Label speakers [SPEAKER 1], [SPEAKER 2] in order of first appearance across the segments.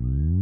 [SPEAKER 1] Mm-hmm.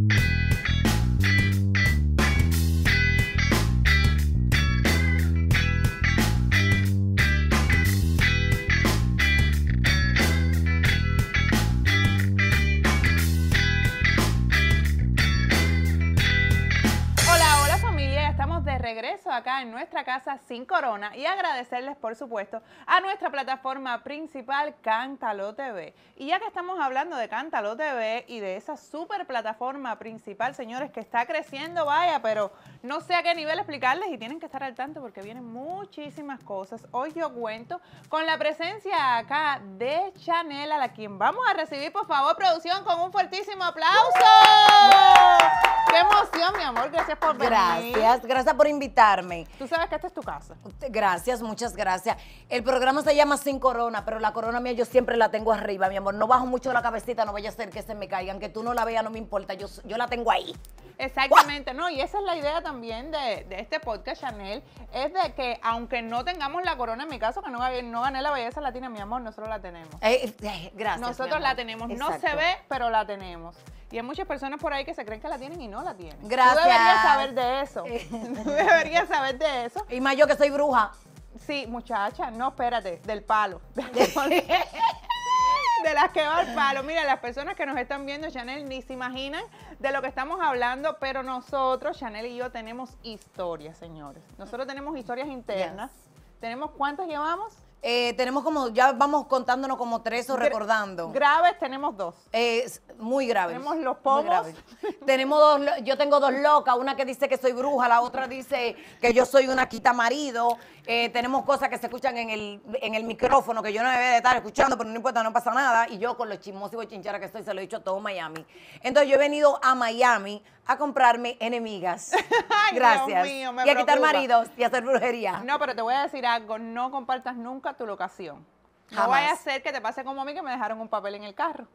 [SPEAKER 1] nuestra casa Sin Corona y agradecerles, por supuesto, a nuestra plataforma principal Cántalo TV. Y ya que estamos hablando de Cántalo TV y de esa super plataforma principal, señores, que está creciendo, vaya, pero no sé a qué nivel explicarles y tienen que estar al tanto porque vienen muchísimas cosas. Hoy yo cuento con la presencia acá de Chanel, a la quien vamos a recibir, por favor, producción, con un fuertísimo aplauso. ¡Qué emoción, mi amor! Gracias por venir. Gracias,
[SPEAKER 2] gracias por invitarme que esta es tu casa. Gracias, muchas gracias. El programa se llama Sin Corona, pero la corona mía yo siempre la tengo arriba, mi amor. No bajo mucho la cabecita, no vaya a ser que se me caigan. Que tú no la veas, no me importa. Yo, yo la tengo ahí.
[SPEAKER 1] Exactamente, no, y esa es la idea también de, este podcast Chanel, es de que aunque no tengamos la corona, en mi caso, que no, no gané la belleza latina, mi amor, nosotros la tenemos. Eh, eh, gracias. Nosotros la tenemos, no se ve, pero la tenemos. Y hay muchas personas por ahí que se creen que la tienen y no la tienen. Gracias. Tú deberías saber de eso. Eh. Tú deberías saber de eso. Y más yo que soy bruja. Sí, muchacha, no, espérate, del palo. de las que va al palo. Mira, las personas que nos están viendo, Chanel, ni se imaginan de lo que estamos hablando, pero nosotros, Chanel y yo, tenemos historias, señores. Nosotros tenemos historias internas. ¿Tenemos cuántas llevamos? Eh, tenemos como, ya vamos contándonos como tres o recordando. Graves tenemos dos. muy graves. Tenemos los pomos.
[SPEAKER 2] tenemos dos, yo tengo dos locas, una que dice que soy bruja, la otra dice que yo soy una quita marido. Eh, tenemos cosas que se escuchan en el, en el micrófono que yo no debería de estar escuchando, pero no importa, no pasa nada. Y yo con los chismosos y bochincharas que estoy, se lo he dicho a todo Miami. Entonces yo he venido a Miami a comprarme enemigas. Gracias. y a quitar maridos y a hacer brujería.
[SPEAKER 1] No, pero te voy a decir algo, no compartas nunca tu locación. No vaya a ser que te pase como a mí que me dejaron un papel en el carro.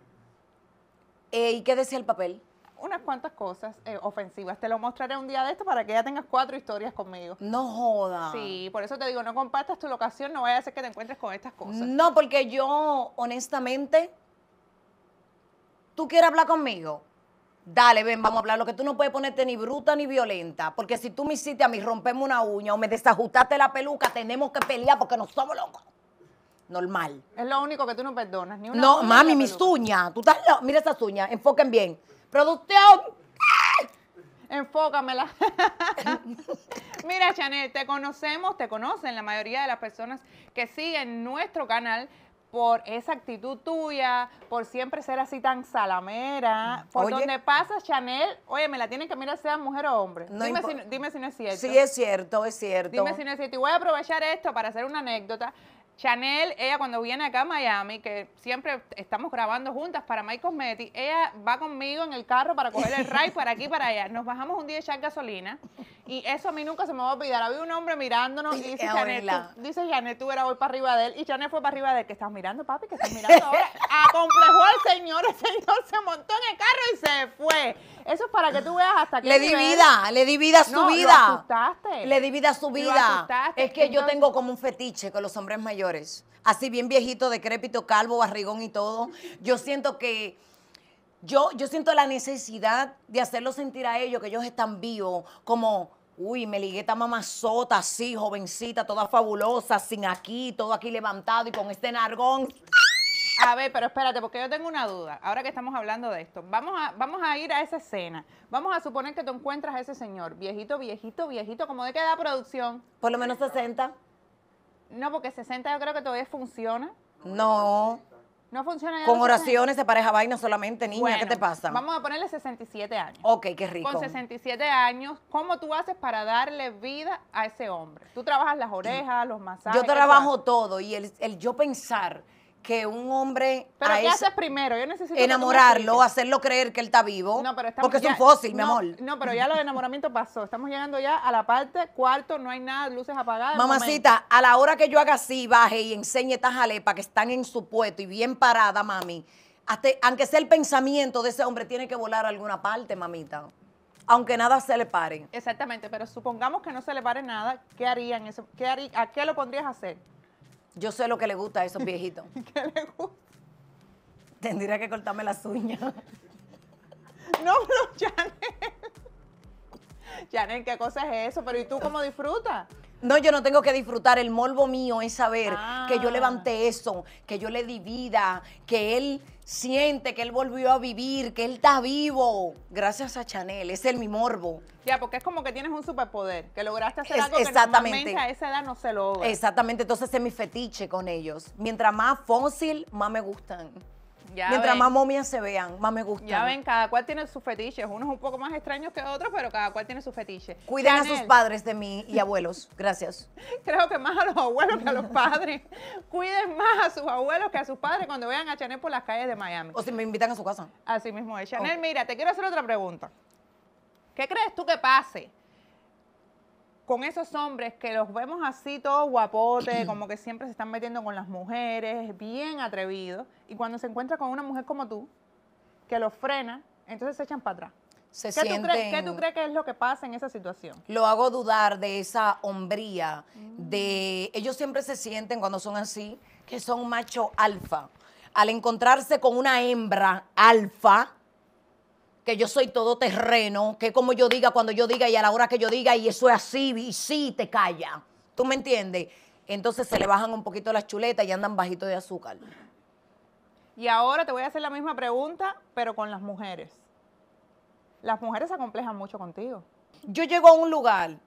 [SPEAKER 1] Eh, ¿Y qué decía el papel? Unas cuantas cosas eh, ofensivas. Te lo mostraré un día de esto para que ya tengas cuatro historias conmigo. No joda. Sí, por eso te digo, no compartas tu locación, no vaya a ser que te encuentres con estas cosas. No, porque yo, honestamente, tú quieres hablar conmigo,
[SPEAKER 2] Dale, ven, vamos a hablar. Lo que tú no puedes ponerte ni bruta ni violenta. Porque si tú me hiciste a mí rompemos una uña o me desajustaste la peluca, tenemos que pelear porque no somos locos. Normal.
[SPEAKER 1] Es lo único que tú no perdonas. no, mami, mis
[SPEAKER 2] uñas. Tú Mira esas uñas, enfoquen bien.
[SPEAKER 1] Producción. Enfócamela. Mira, Chanel, te conocemos, te conocen la mayoría de las personas que siguen nuestro canal por esa actitud tuya, por siempre ser así tan salamera. Por donde pasa Chanel, oye, me la tienen que mirar sea mujer o hombre. dime, si, dime, si, no es cierto. Sí, es
[SPEAKER 2] cierto, es cierto. Dime si no
[SPEAKER 1] es cierto. Y voy a aprovechar esto para hacer una anécdota. Chanel, ella cuando viene acá a Miami, que siempre estamos grabando juntas para Mike Cosmetic, ella va conmigo en el carro para coger el ride para aquí para allá. Nos bajamos un día de echar gasolina y eso a mí nunca se me va a olvidar. Había un hombre mirándonos y dice ah, Janet, dice Janet, tú eras hoy para arriba de él. Y Janet fue para arriba de él, que estás mirando, papi, que estás mirando ahora. Acomplejó al señor, el señor se montó en el carro y se fue. Eso es para que tú veas hasta que. Le di vida, le di vida su vida. Le di vida
[SPEAKER 2] su vida. Es que yo tengo como un fetiche con los hombres mayores. Así bien viejito, decrépito, calvo, barrigón y todo. Yo siento que. Yo, yo siento la necesidad de hacerlo sentir a ellos que ellos están vivos, como Uy, me ligué esta mamazota así, jovencita, toda fabulosa, sin aquí, todo aquí levantado y con este nargón.
[SPEAKER 1] A ver, pero espérate, porque yo tengo una duda. Ahora que estamos hablando de esto, vamos a, vamos a ir a esa escena. Vamos a suponer que te encuentras a ese señor, viejito, viejito, viejito, como de qué edad producción. Por lo menos 60. No, porque 60 yo creo que todavía funciona.
[SPEAKER 2] No.
[SPEAKER 1] No funciona ya Con oraciones
[SPEAKER 2] de pareja vaina solamente, niña, ¿qué te pasa? Vamos
[SPEAKER 1] a ponerle 67 años. Ok, qué rico. Con 67 años, ¿cómo tú haces para darle vida a ese hombre? Tú trabajas las orejas, los masajes. Yo trabajo
[SPEAKER 2] todo y el, el yo pensar que un hombre pero ¿qué haces primero? Yo necesito enamorarlo, hacerlo creer que él está vivo, no, pero
[SPEAKER 1] porque es un fósil, mi amor. No, pero ya lo de enamoramiento pasó. Estamos llegando ya a la parte cuarto, no hay nada, luces apagadas. Mamacita,
[SPEAKER 2] a la hora que yo haga así, baje y enseñe estas jalepas que están en su puesto y bien parada, mami. aunque sea el pensamiento de ese hombre, tiene que volar a alguna
[SPEAKER 1] parte, mamita aunque nada se le pare. Exactamente, pero supongamos que no se le pare nada, ¿qué harían eso? ¿Qué ¿A qué lo pondrías a hacer? Yo sé lo que le gusta a esos viejitos. ¿Qué le gusta?
[SPEAKER 2] Tendría que cortarme las uñas.
[SPEAKER 1] No, no, Chanel. Chanel, ¿qué cosa es eso? Pero ¿y tú cómo disfrutas?
[SPEAKER 2] No, yo no tengo que disfrutar. El morbo mío es saber que yo ah. levanté eso, que yo le di vida, que él siente que él volvió a vivir, que él está vivo. Gracias a Chanel, es el mi morbo.
[SPEAKER 1] Ya, porque es como que tienes un superpoder, que lograste hacer algo exactamente. que a esa edad no se logra. Exactamente,
[SPEAKER 2] entonces es mi fetiche con ellos. Mientras más fósil, más me gustan.
[SPEAKER 1] Mientras más momias
[SPEAKER 2] se vean, más me gusta. Ya ven,
[SPEAKER 1] cada cual tiene sus fetiches. Unos un poco más extraños que otros, pero cada cual tiene sus fetiches. Cuiden a sus padres
[SPEAKER 2] de mí y abuelos.
[SPEAKER 1] Gracias. Creo que más a los abuelos que a los padres. Cuiden más a sus abuelos que a sus padres cuando vean a Chanel por las calles de Miami. O si me invitan a su casa. Así mismo es. Chanel, mira, te quiero hacer otra pregunta. ¿Qué crees tú que pase con esos hombres que los vemos así todos guapotes, como que siempre se están metiendo con las mujeres, bien atrevidos, y cuando se encuentra con una mujer como tú, que los frena, entonces se echan para atrás. ¿Qué, tú crees, que es lo que pasa en esa situación? Lo hago dudar de esa
[SPEAKER 2] hombría, mm. de ellos siempre se sienten cuando son así, que son macho alfa. Al encontrarse con una hembra alfa, que yo soy todo terreno, que como yo diga, cuando yo diga y a la hora que yo diga, y eso es así, y sí, te calla. ¿Tú me entiendes? Entonces se le bajan un poquito las chuletas y andan bajito de azúcar.
[SPEAKER 1] Y ahora te voy a hacer la misma pregunta, pero con las mujeres. Las mujeres se acomplejan mucho contigo. Yo llego a un lugar,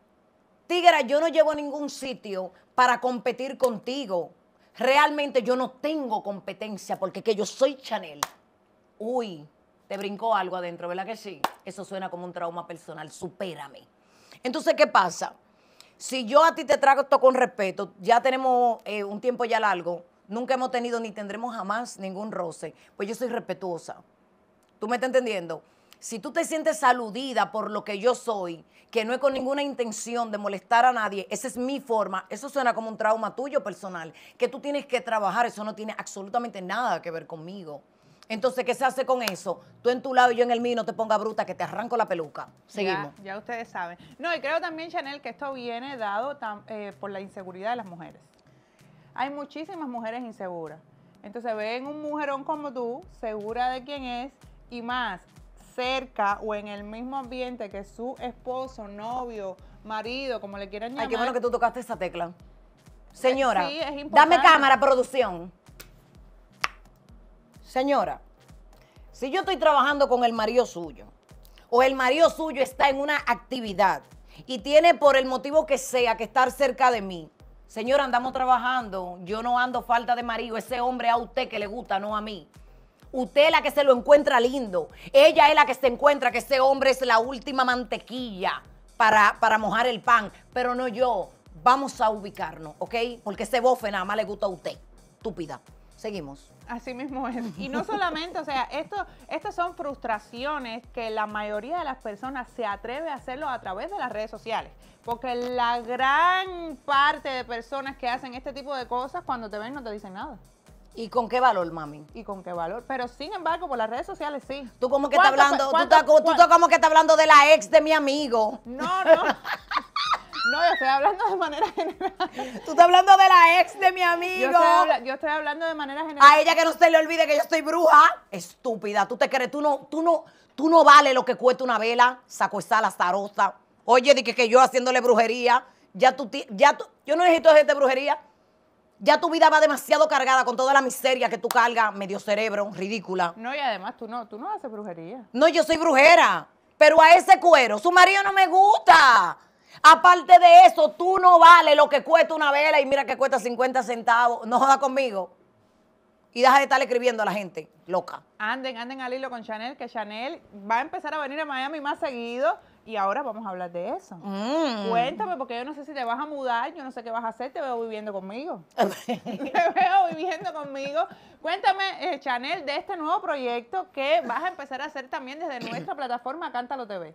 [SPEAKER 1] Tigra, yo
[SPEAKER 2] no llego a ningún sitio para competir contigo. Realmente yo no tengo competencia porque que yo soy Chanel. Uy, te brincó algo adentro, ¿verdad que sí? Eso suena como un trauma personal, supérame. Entonces, ¿qué pasa? Si yo a ti te trato con respeto, ya tenemos eh, un tiempo ya largo, nunca hemos tenido ni tendremos jamás ningún roce, pues yo soy respetuosa. ¿Tú me estás entendiendo? Si tú te sientes aludida por lo que yo soy, que no es con ninguna intención de molestar a nadie, esa es mi forma, eso suena como un trauma tuyo personal, que tú tienes que trabajar, eso no tiene absolutamente nada que ver conmigo. Entonces, ¿qué se hace con eso? Tú en tu lado y yo en el mío, no te ponga
[SPEAKER 1] bruta, que te arranco la peluca. Seguimos. Ya, ustedes saben. No, y creo también, Chanel, que esto viene dado eh, por la inseguridad de las mujeres. Hay muchísimas mujeres inseguras. Entonces ven un mujerón como tú, segura de quién es, y más cerca o en el mismo ambiente que su esposo, novio, marido, como le quieran llamar. Ay, qué bueno que tú tocaste esa tecla. Eh,
[SPEAKER 2] Señora, sí, dame cámara, producción. Señora, si yo estoy trabajando con el marido suyo, o el marido suyo está en una actividad y tiene por el motivo que sea que estar cerca de mí, señora, andamos trabajando, yo no ando falta de marido, ese hombre a usted que le gusta, no a mí. Usted es la que se lo encuentra lindo, ella es la que se encuentra que ese hombre es la última mantequilla para, para mojar el pan, pero no yo. Vamos a ubicarnos, ¿ok? Porque ese bofe nada más le gusta a usted, estúpida.
[SPEAKER 1] Seguimos. Así mismo es. Y no solamente, o sea, esto, estas son frustraciones que la mayoría de las personas se atreve a hacerlo a través de las redes sociales. Porque la gran parte de personas que hacen este tipo de cosas, cuando te ven no te dicen nada. ¿Y con qué valor, mami? ¿Y con qué valor? Pero sin embargo, por las redes sociales sí. Tú como que estás hablando, tú,
[SPEAKER 2] como que estás hablando de la ex de mi amigo. No, no. No, yo estoy hablando de manera general. Tú estás hablando de la ex de mi amigo.
[SPEAKER 1] Yo estoy, hablando de manera general. A ella que no se le
[SPEAKER 2] olvide que yo estoy bruja. Estúpida, tú te crees, tú no, tú no, tú no vale lo que cuesta una vela, saco esa la zarosa. Oye, dije que, yo haciéndole brujería, ya tú, ya tú, yo no necesito gente de brujería. Ya tu vida va demasiado cargada con toda la miseria que tú cargas, medio cerebro, ridícula.
[SPEAKER 1] No, y además tú no, tú no haces brujería.
[SPEAKER 2] No, yo soy brujera, pero a ese cuero, su marido no me gusta. Aparte de eso, tú no vales lo que cuesta una vela y mira que cuesta 50 centavos. No joda conmigo. Y deja de estar escribiendo a la gente, loca.
[SPEAKER 1] Anden, anden al hilo con Chanel, que Chanel va a empezar a venir a Miami más seguido. Y ahora vamos a hablar de eso. Mm. Cuéntame, porque yo no sé si te vas a mudar, yo no sé qué vas a hacer, te veo viviendo conmigo. te veo viviendo conmigo. Cuéntame, eh, Chanel, de este nuevo proyecto que vas a empezar a hacer también desde nuestra plataforma Cántalo TV.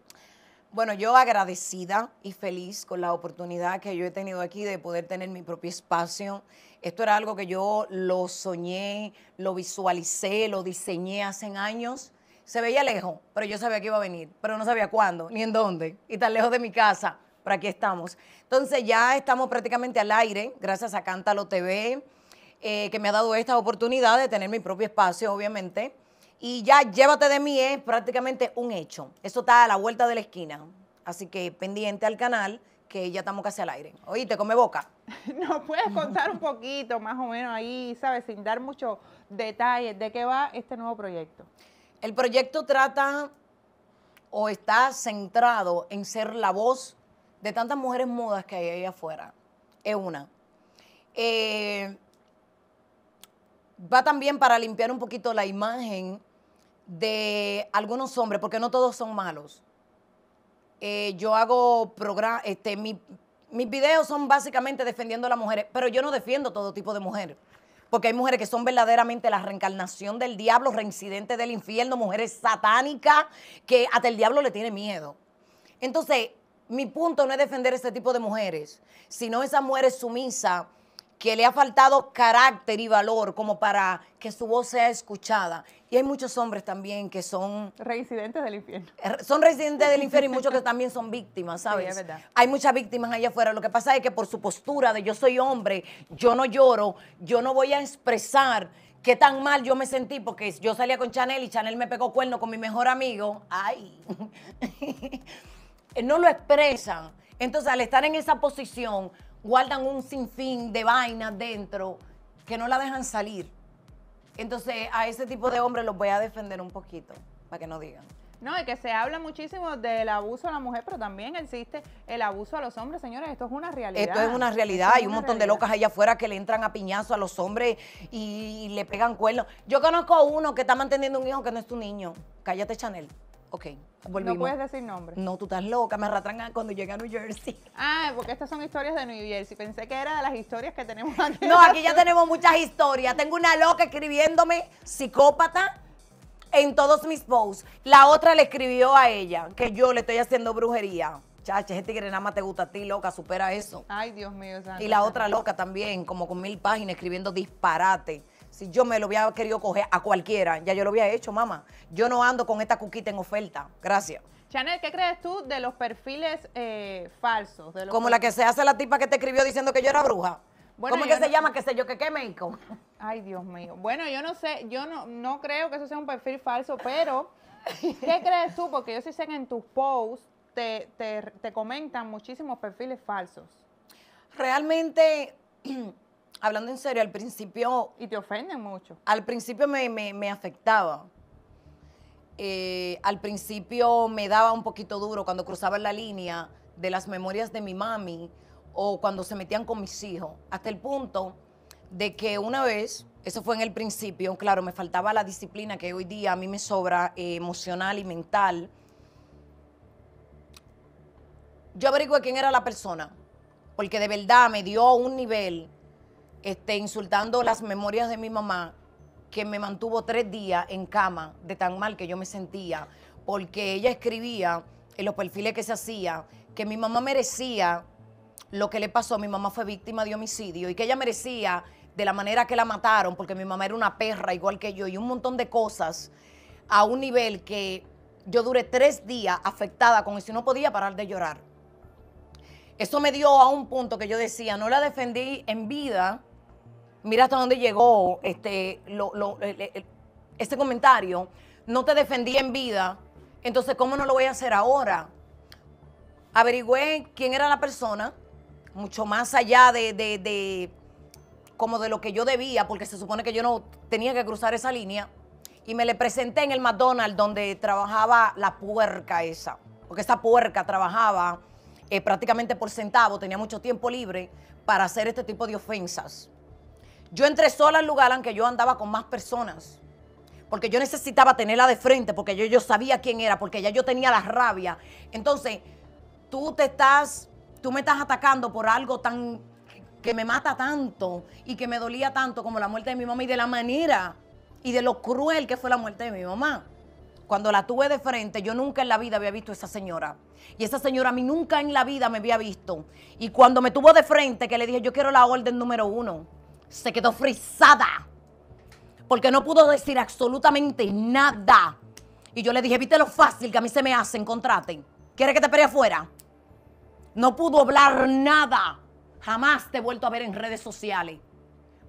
[SPEAKER 2] Bueno, yo agradecida y feliz con la oportunidad que yo he tenido aquí de poder tener mi propio espacio. Esto era algo que yo lo soñé, lo visualicé, lo diseñé hace años. Se veía lejos, pero yo sabía que iba a venir, pero no sabía cuándo, ni en dónde, y tan lejos de mi casa, pero aquí estamos. Entonces ya estamos prácticamente al aire, gracias a Cántalo TV, eh, que me ha dado esta oportunidad de tener mi propio espacio, obviamente. Y ya llévate de mí es prácticamente un hecho. Eso está a la vuelta de la esquina. Así que pendiente al canal que ya estamos casi al aire.
[SPEAKER 1] Oíste, come boca. Nos puedes contar un poquito, más o menos ahí, ¿sabes? Sin dar muchos detalles, ¿de qué va este nuevo proyecto? El proyecto trata
[SPEAKER 2] o está centrado en ser la voz de tantas mujeres mudas que hay ahí afuera. Es una. Eh, va también para limpiar un poquito la imagen de algunos hombres, porque no todos son malos. Eh, yo hago programas, este, mis videos son básicamente defendiendo a las mujeres, pero yo no defiendo todo tipo de mujeres porque hay mujeres que son verdaderamente la reencarnación del diablo, reincidente del infierno, mujeres satánicas, que hasta el diablo le tiene miedo. Entonces, mi punto no es defender ese tipo de mujeres, sino esas mujeres sumisa que le ha faltado carácter y valor como para que su voz sea escuchada. Y hay muchos hombres también que son... Residentes del infierno. Eh, son residentes del infierno y muchos que también son víctimas, ¿sabes? Sí, es verdad. Hay muchas víctimas allá afuera. Lo que pasa es que por su postura de yo soy hombre, yo no lloro, yo no voy a expresar qué tan mal yo me sentí porque yo salía con Chanel y Chanel me pegó cuerno con mi mejor amigo. Ay, no lo expresan. Entonces, al estar en esa posición, guardan un sinfín de vainas dentro que no la dejan salir. Entonces, a ese tipo de hombres los voy a defender un poquito, para que no digan.
[SPEAKER 1] No, es que se habla muchísimo del abuso a la mujer, pero también existe el abuso a los hombres, señores. Esto es una realidad. Esto es una realidad.
[SPEAKER 2] Hay un montón de locas allá afuera que le entran a piñazo a los hombres y le pegan cuernos. Yo conozco uno que está manteniendo un hijo que no es tu niño. Cállate, Chanel. No puedes decir nombre. No, tú estás loca, me arrastran cuando llegué a New Jersey.
[SPEAKER 1] Ah, porque estas son historias de New Jersey. Pensé que era de las historias que tenemos aquí. No, aquí ya tenemos
[SPEAKER 2] muchas historias. Tengo una loca escribiéndome, psicópata, en todos mis posts. La otra le escribió a ella que yo le estoy haciendo brujería. chache, ese tigre nada más te gusta a ti, loca, supera eso.
[SPEAKER 1] Ay, Dios mío. Santa. Y la otra loca
[SPEAKER 2] también, como con mil páginas, escribiendo disparate. Si yo me lo hubiera querido coger a cualquiera, ya yo lo había hecho, mamá. Yo no ando con esta cuquita en oferta. Gracias.
[SPEAKER 1] Chanel, ¿qué crees tú de los perfiles eh, falsos? Como la que se
[SPEAKER 2] hace la tipa que te escribió diciendo que yo era bruja. Bueno, ¿Cómo es que se llama? ¿Qué sé yo? ¿Qué qué México?
[SPEAKER 1] Ay, Dios mío. Bueno, yo no sé, yo no, no creo que eso sea un perfil falso, pero ¿qué crees tú? Porque yo sí sé que en tus posts te comentan muchísimos perfiles falsos.
[SPEAKER 2] Realmente hablando en serio, al principio... Y te ofenden mucho. Al principio me, afectaba. Eh, al principio me daba un poquito duro cuando cruzaba la línea de las memorias de mi mami o cuando se metían con mis hijos, hasta el punto de que una vez, eso fue en el principio, claro, me faltaba la disciplina que hoy día a mí me sobra eh, emocional y mental. Yo averigué quién era la persona, porque de verdad me dio un nivel esté insultando las memorias de mi mamá, que me mantuvo tres días en cama de tan mal que yo me sentía, porque ella escribía en los perfiles que se hacía que mi mamá merecía lo que le pasó, mi mamá fue víctima de homicidio y que ella merecía de la manera que la mataron, porque mi mamá era una perra igual que yo y un montón de cosas a un nivel que yo duré tres días afectada con eso y no podía parar de llorar. Eso me dio a un punto que yo decía, no la defendí en vida mira hasta dónde llegó este, este comentario, no te defendí en vida, entonces ¿cómo no lo voy a hacer ahora? Averigüé quién era la persona, mucho más allá de, como de lo que yo debía, porque se supone que yo no tenía que cruzar esa línea, y me le presenté en el McDonald's donde trabajaba la puerca esa, porque esa puerca trabajaba eh, prácticamente por centavo, tenía mucho tiempo libre para hacer este tipo de ofensas. Yo entré sola al lugar, aunque yo andaba con más personas. Porque yo necesitaba tenerla de frente, porque yo, yo sabía quién era, porque ya yo tenía la rabia. Entonces, tú te estás, tú me estás atacando por algo tan que me mata tanto y que me dolía tanto como la muerte de mi mamá y de la manera y de lo cruel que fue la muerte de mi mamá. Cuando la tuve de frente, yo nunca en la vida había visto a esa señora. Y esa señora a mí nunca en la vida me había visto. Y cuando me tuvo de frente, que le dije, yo quiero la orden número uno se quedó frisada porque no pudo decir absolutamente nada. Y yo le dije, viste lo fácil que a mí se me hace, encontrate. ¿Quieres que te pere afuera? No pudo hablar nada. Jamás te he vuelto a ver en redes sociales.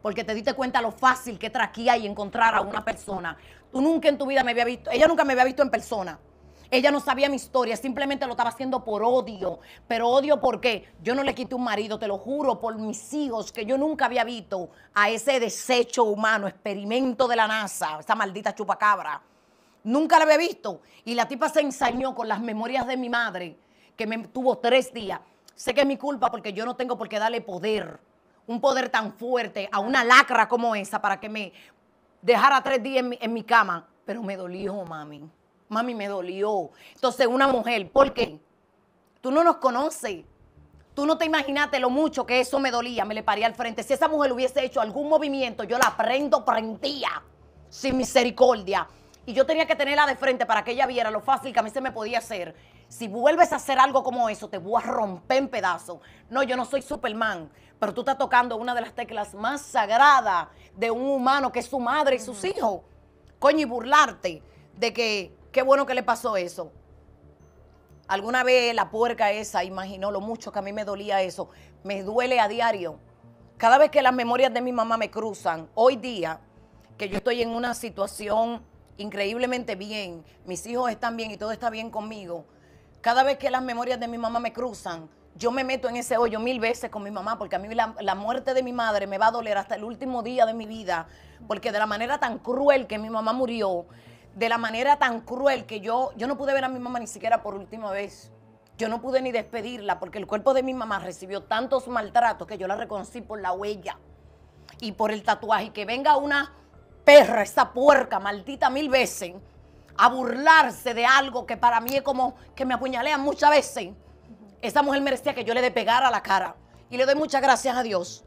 [SPEAKER 2] Porque te diste cuenta lo fácil que traquía y encontrar a una persona. Tú nunca en tu vida me había visto, ella nunca me había visto en persona. Ella no sabía mi historia, simplemente lo estaba haciendo por odio. Pero odio porque yo no le quité un marido, te lo juro, por mis hijos, que yo nunca había visto a ese desecho humano, experimento de la NASA, esa maldita chupacabra. Nunca la había visto. Y la tipa se ensañó con las memorias de mi madre, que me tuvo tres días. Sé que es mi culpa porque yo no tengo por qué darle poder, un poder tan fuerte a una lacra como esa para que me dejara tres días en mi, cama. Pero me dolió, mami mami, me dolió. Entonces, una mujer, ¿por qué? Tú no nos conoces. Tú no te imaginaste lo mucho que eso me dolía, me le paré al frente. Si esa mujer hubiese hecho algún movimiento, yo la prendo, prendía, sin misericordia. Y yo tenía que tenerla de frente para que ella viera lo fácil que a mí se me podía hacer. Si vuelves a hacer algo como eso, te voy a romper en pedazos. No, yo no soy Superman, pero tú estás tocando una de las teclas más sagradas de un humano que es su madre y sus hijos. Coño, y burlarte de que Qué bueno que le pasó eso. Alguna vez la puerca esa, imaginó lo mucho que a mí me dolía eso. Me duele a diario. Cada vez que las memorias de mi mamá me cruzan, hoy día, que yo estoy en una situación increíblemente bien, mis hijos están bien y todo está bien conmigo, cada vez que las memorias de mi mamá me cruzan, yo me meto en ese hoyo mil veces con mi mamá, porque a mí la, la, muerte de mi madre me va a doler hasta el último día de mi vida, porque de la manera tan cruel que mi mamá murió, de la manera tan cruel que yo, yo no pude ver a mi mamá ni siquiera por última vez. Yo no pude ni despedirla porque el cuerpo de mi mamá recibió tantos maltratos que yo la reconocí por la huella y por el tatuaje. que venga una perra, esa puerca, maldita mil veces, a burlarse de algo que para mí es como que me apuñalean muchas veces. Esa mujer merecía que yo le despegara la cara. Y le doy muchas gracias a Dios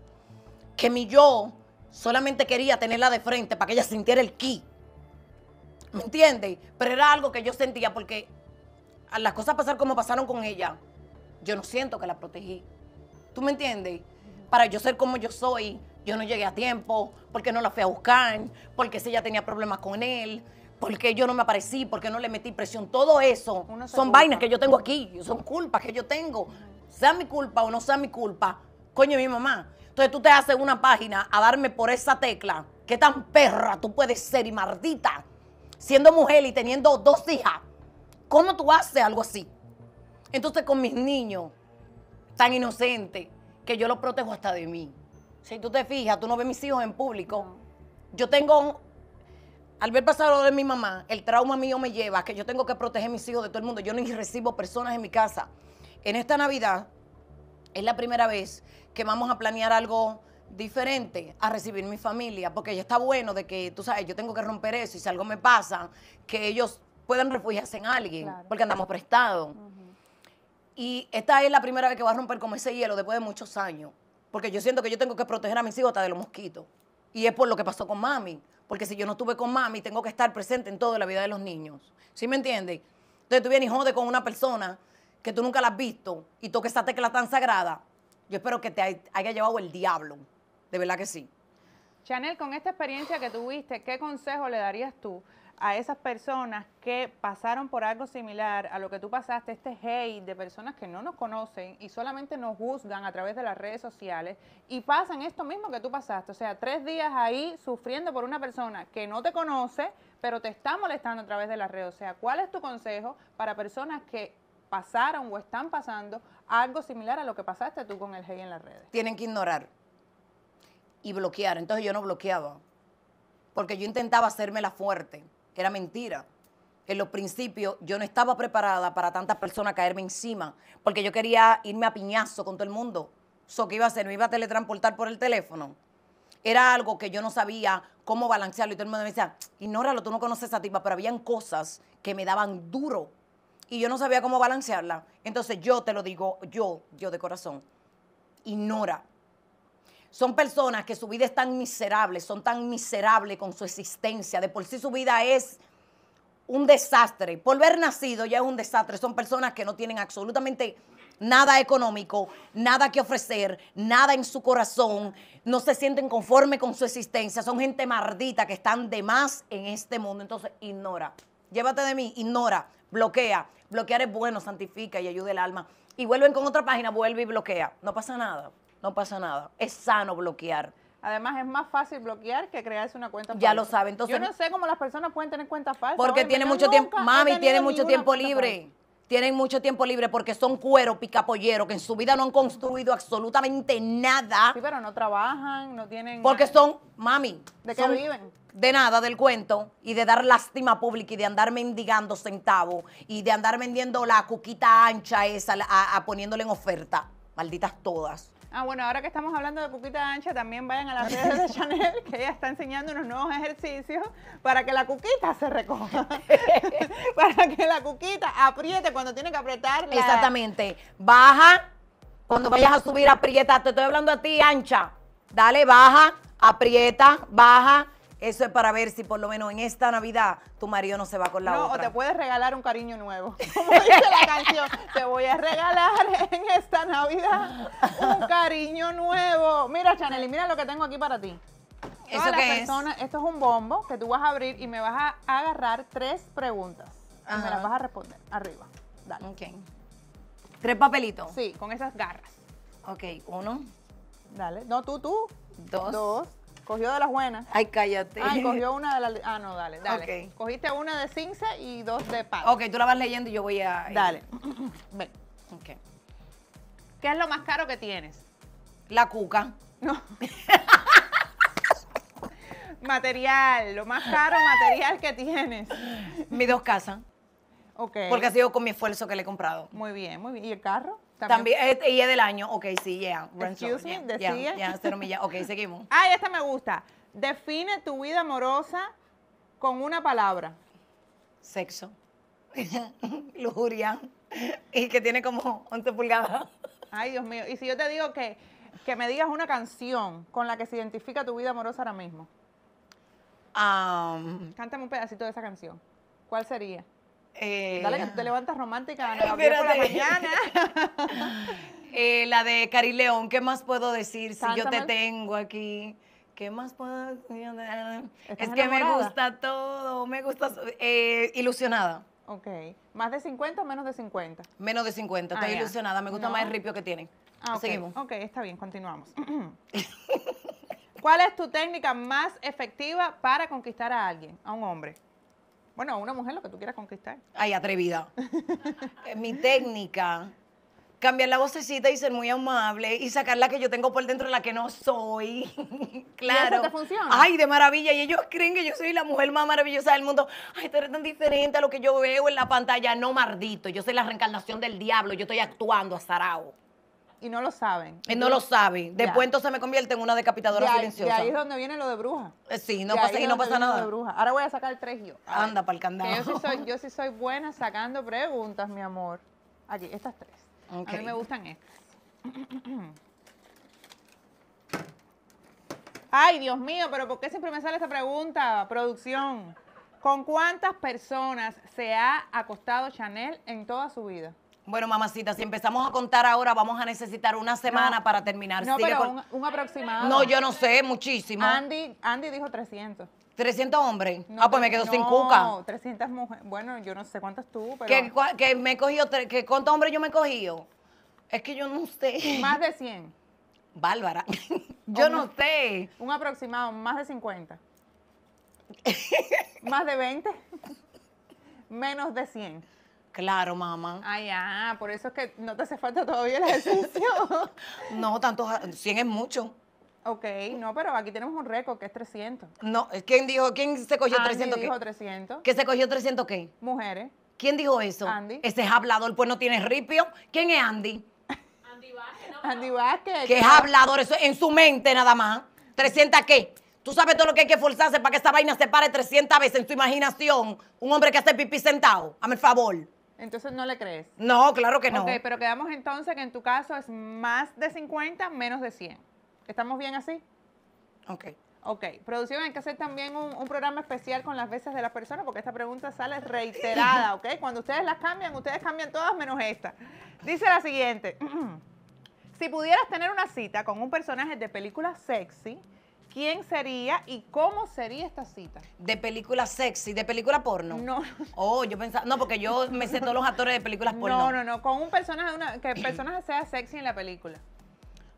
[SPEAKER 2] que mi yo solamente quería tenerla de frente para que ella sintiera el ki ¿Me entiendes? Pero era algo que yo sentía porque las cosas pasaron como pasaron con ella, yo no siento que la protegí. ¿Tú me entiendes? Para yo ser como yo soy, yo no llegué a tiempo, porque no la fui a buscar, porque si ella tenía problemas con él, porque yo no me aparecí, porque no le metí presión. Todo eso son vainas que yo tengo aquí, son culpas que yo tengo. Sea mi culpa o no sea mi culpa, coño mi mamá. Entonces tú te haces una página a darme por esa tecla. ¿Qué tan perra tú puedes ser y maldita? siendo mujer y teniendo dos hijas, ¿cómo tú haces algo así? Entonces con mis niños, tan inocentes, que yo los protejo hasta de mí. Si tú te fijas, tú no ves mis hijos en público. Yo tengo, al ver pasado lo de mi mamá, el trauma mío me lleva que yo tengo que proteger a mis hijos de todo el mundo. Yo ni recibo personas en mi casa. En esta Navidad es la primera vez que vamos a planear algo diferente a recibir mi familia, porque ya está bueno de que, tú sabes, yo tengo que romper eso y si algo me pasa, que ellos puedan refugiarse en alguien, porque andamos prestados. Y esta es la primera vez que va a romper como ese hielo después de muchos años, porque yo siento que yo tengo que proteger a mis hijos hasta de los mosquitos. Y es por lo que pasó con mami, porque si yo no estuve con mami, tengo que estar presente en toda la vida de los niños. ¿Sí me entiendes? Entonces tú vienes y jodes con una persona que tú nunca la has visto y toques esa tecla tan sagrada, yo espero que te haya llevado el diablo de verdad que sí.
[SPEAKER 1] Chanel, con esta experiencia que tuviste, ¿qué consejo le darías tú a esas personas que pasaron por algo similar a lo que tú pasaste, este hate de personas que no nos conocen y solamente nos juzgan a través de las redes sociales y pasan esto mismo que tú pasaste, o sea, tres días ahí sufriendo por una persona que no te conoce, pero te está molestando a través de las redes. O sea, ¿cuál es tu consejo para personas que pasaron o están pasando algo similar a lo que pasaste tú con el hate en las redes?
[SPEAKER 2] Tienen que ignorar y bloquear. Entonces yo no bloqueaba, porque yo intentaba hacerme la fuerte. Era mentira. En los principios yo no estaba preparada para tantas personas caerme encima, porque yo quería irme a piñazo con todo el mundo. So, que iba a hacer, me iba a teletransportar por el teléfono. Era algo que yo no sabía cómo balancearlo y todo el mundo me decía, ignóralo, tú no conoces a tipa, pero habían cosas que me daban duro y yo no sabía cómo balancearla. Entonces yo te lo digo, yo, yo de corazón, ignora son personas que su vida es tan miserable, son tan miserables con su existencia, de por sí su vida es un desastre. Por haber nacido ya es un desastre. Son personas que no tienen absolutamente nada económico, nada que ofrecer, nada en su corazón, no se sienten conforme con su existencia, son gente mardita que están de más en este mundo. Entonces, ignora. Llévate de mí, ignora, bloquea. Bloquear es bueno, santifica y ayuda el alma. Y vuelven con otra página, vuelve y bloquea. No pasa nada no pasa nada. Es sano bloquear.
[SPEAKER 1] Además, es más fácil bloquear que crearse una cuenta falsa. Ya lo saben. Yo no sé cómo las personas pueden tener cuentas falsas. Porque tiene mucho tiempo, mami, tiene mucho tiempo libre.
[SPEAKER 2] Tienen mucho tiempo libre porque son cuero picapollero que en su vida no han construido absolutamente nada. Sí,
[SPEAKER 1] pero no trabajan, no tienen. Porque
[SPEAKER 2] son, mami. ¿De qué viven? de nada del cuento y de dar lástima pública y de andar mendigando centavos y de andar vendiendo la cuquita ancha esa poniéndole en oferta. Malditas todas.
[SPEAKER 1] Ah, bueno, ahora que estamos hablando de cuquita ancha, también vayan a las redes de Chanel, que ella está enseñando unos nuevos ejercicios para que la cuquita se recoja. para que la cuquita apriete cuando tiene que apretar. Exactamente.
[SPEAKER 2] Baja. Cuando vayas a subir, aprieta. Te estoy hablando a ti, ancha. Dale, baja, aprieta, baja eso es para ver si por lo menos en esta Navidad tu marido no se va con la otra. No, o te
[SPEAKER 1] puedes regalar un cariño nuevo. Como dice la canción, te voy a regalar en esta Navidad un cariño nuevo. Mira, Chanel, mira lo que tengo aquí para ti. ¿Eso qué es? Esto es un bombo que tú vas a abrir y me vas a agarrar tres preguntas. Y me las vas a responder. Arriba. Dale. ¿Tres papelitos? Sí, con esas garras. Ok, uno. Dale. No, tú, tú. Dos. Dos. Cogió de las buenas. Ay, cállate. Ay, ah, cogió una de las. Ah, no, dale, dale. Cogiste una de cinza y dos de palo. Ok, tú la vas leyendo y yo voy a. Eh. Dale. Ven. Ok. ¿Qué es lo más caro que tienes? La cuca. No. material, lo más caro material que tienes. Mis dos casas. Ok. Porque ha sido con mi esfuerzo que le he comprado. Muy bien, muy bien. ¿Y el carro? También. Eh, y es del año, ok, sí, yeah. Excuse me, decía. ok, seguimos. ay esta me gusta. Define tu vida amorosa con una palabra. Sexo. Lujuria. Y que tiene como 11 pulgadas. Ay, Dios mío. Y si yo te digo que, que me digas una canción con la que se identifica tu vida amorosa ahora mismo. Um, Cántame un pedacito de esa canción. ¿Cuál sería? Eh, Dale que tú te levantas romántica a la mañana.
[SPEAKER 2] Eh, la de Cari León, ¿qué más puedo decir si yo te tengo aquí? ¿Qué más puedo decir? Es que me gusta todo, me gusta... Eh, ilusionada. Ok. ¿Más de 50 o menos de 50? Menos de 50, estoy ah, ilusionada, me gusta más el ripio que tienen. Ah, okay. Seguimos.
[SPEAKER 1] Ok, está bien, continuamos. ¿Cuál es tu técnica más efectiva para conquistar a alguien, a un hombre? Bueno, a una mujer lo que tú quieras conquistar.
[SPEAKER 2] Ay, atrevida. Eh, mi técnica, cambiar la vocecita y ser muy amable y sacar la que yo tengo por dentro, la que no soy.
[SPEAKER 1] claro. ¿Y te funciona? Ay, de
[SPEAKER 2] maravilla. Y ellos creen que yo soy la mujer más maravillosa del mundo. Ay, tú eres tan diferente a lo que yo veo en la pantalla. No, mardito. Yo soy la reencarnación del diablo. Yo estoy actuando a Sarao
[SPEAKER 1] y no lo saben. Y no lo saben.
[SPEAKER 2] De ya. se me convierte en una decapitadora silenciosa. ahí es
[SPEAKER 1] donde viene lo de bruja. Eh, sí,
[SPEAKER 2] no pasa, y no pasa nada.
[SPEAKER 1] Ahora voy a sacar tres yo.
[SPEAKER 2] Anda para el candado.
[SPEAKER 1] Yo sí, soy, buena sacando preguntas, mi amor. Aquí, estas tres. A mí me gustan estas. Ay, Dios mío, pero ¿por qué siempre me sale esta pregunta, producción? ¿Con cuántas personas se ha acostado Chanel en toda su vida? Bueno, mamacita, si empezamos a contar ahora, vamos a necesitar una semana para terminar. No, pero un, aproximado. No, yo no sé, muchísimo. Andy, Andy dijo 300. 300
[SPEAKER 2] hombres. ah, pues me quedo sin cuca. No,
[SPEAKER 1] 300 mujeres. Bueno, yo no sé cuántas tú, pero. ¿Qué, que me he cogido, ¿Cuántos hombres yo me he cogido? Es que yo no sé. Más de 100. Bárbara. yo no sé. Un aproximado, más de 50. más de 20. Menos de 100. Claro, mamá. Ay, ah, por eso es que no te hace falta todavía el ejercicio. no, tantos, 100 es mucho. Ok, no, pero aquí tenemos un récord que es 300. No, ¿quién dijo, quién
[SPEAKER 2] se cogió 300? dijo qué?
[SPEAKER 1] 300. ¿Qué
[SPEAKER 2] se cogió 300 qué? Mujeres. ¿Quién dijo eso? Andy. Ese es hablador, pues no tiene ripio. ¿Quién es Andy?
[SPEAKER 1] Andy Vázquez. Andy Vázquez. Que es hablador, eso
[SPEAKER 2] en su mente nada más. ¿300 qué? Tú sabes todo lo que hay que esforzarse para que esta vaina se pare 300 veces en su imaginación. Un hombre que hace pipí sentado. A el favor.
[SPEAKER 1] Entonces no le crees. No, claro que no. Ok, pero quedamos entonces que en tu caso es más de 50, menos de 100. ¿Estamos bien así? Ok. Ok, producción, hay que hacer también un, programa especial con las veces de las personas porque esta pregunta sale reiterada, ¿ok? Cuando ustedes las cambian, ustedes cambian todas menos esta. Dice la siguiente, si pudieras tener una cita con un personaje de película sexy, quién sería y cómo sería esta cita.
[SPEAKER 2] De película sexy, de película porno. No. Oh, yo pensaba, no, porque yo me sé todos los actores de películas porno. No, no,
[SPEAKER 1] no, con un personaje, que el personaje sea sexy en la película.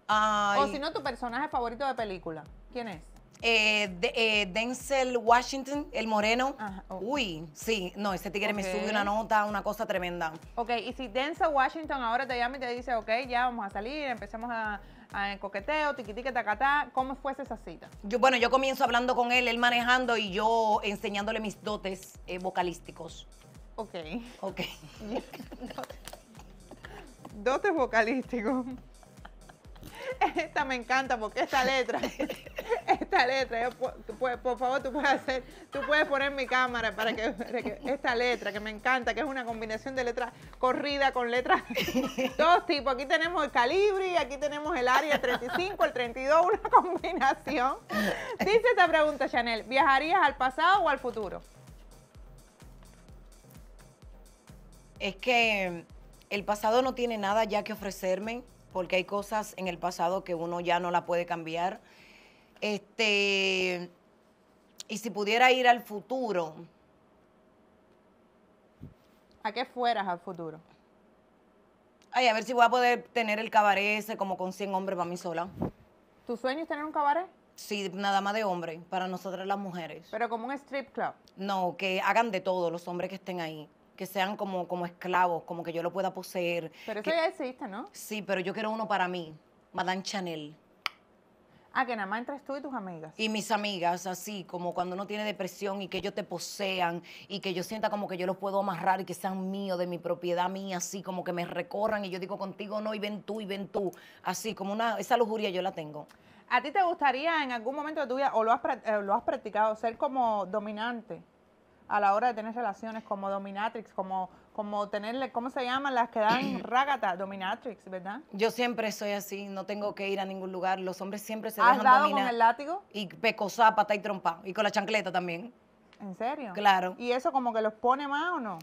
[SPEAKER 2] Ay. O si no, tu personaje favorito de
[SPEAKER 1] película. ¿Quién es?
[SPEAKER 2] Eh, eh, Denzel Washington, el moreno. Uy, sí, no, ese tigre me sube una nota, una cosa tremenda.
[SPEAKER 1] Ok, y si Denzel Washington ahora te llama y te dice, ok, ya vamos a salir, empecemos a, Ah, coqueteo coqueteo, tiquitique, tacatá, ¿cómo fue esa cita?
[SPEAKER 2] Yo, bueno, yo comienzo hablando con él, él manejando y yo enseñándole mis dotes eh, vocalísticos. Ok. Ok.
[SPEAKER 1] dotes vocalísticos. Esta me encanta porque esta letra, esta letra, por, favor, tú puedes hacer, tú puedes poner mi cámara para que, esta letra que me encanta, que es una combinación de letras corrida con letras todos tipos. Aquí tenemos el calibre, aquí tenemos el área 35, el 32, una combinación. Dice esta pregunta, Chanel, ¿viajarías al pasado o al futuro?
[SPEAKER 2] Es que el pasado no tiene nada ya que ofrecerme porque hay cosas en el pasado que uno ya no la puede cambiar. Este, y si pudiera ir al futuro. ¿A qué
[SPEAKER 1] fueras al futuro?
[SPEAKER 2] Ay, a ver si voy a poder tener el cabaret ese como con 100 hombres para mí sola. ¿Tu sueño es tener un cabaret? Sí, nada más de hombres, para nosotras las mujeres. Pero como un strip club. No, que hagan de todo los hombres que estén ahí que sean como, como esclavos, como que yo lo pueda poseer. Pero eso que, ya existe, ¿no? Sí, pero yo quiero uno para mí, Madame Chanel.
[SPEAKER 1] Ah, que nada más entres tú y tus amigas. Y mis
[SPEAKER 2] amigas, así, como cuando uno tiene depresión y que ellos te posean y que yo sienta como que yo los puedo amarrar y que sean míos, de mi propiedad mía, así, como que me recorran y yo digo contigo no, y ven tú, y ven tú. Así, como una, esa lujuria yo la
[SPEAKER 1] tengo. ¿A ti te gustaría en algún momento de tu vida, o lo has, eh, lo has practicado, ser como dominante? a la hora de tener relaciones como dominatrix, como, como tenerle, ¿cómo se llaman las que dan rágata? Dominatrix, ¿verdad? Yo siempre soy así, no tengo que ir a ningún lugar,
[SPEAKER 2] los hombres siempre se ¿Has dado con el látigo? Y pecosá, pata y trompa, y con la chancleta también. ¿En serio? Claro. ¿Y eso como que los pone más o no?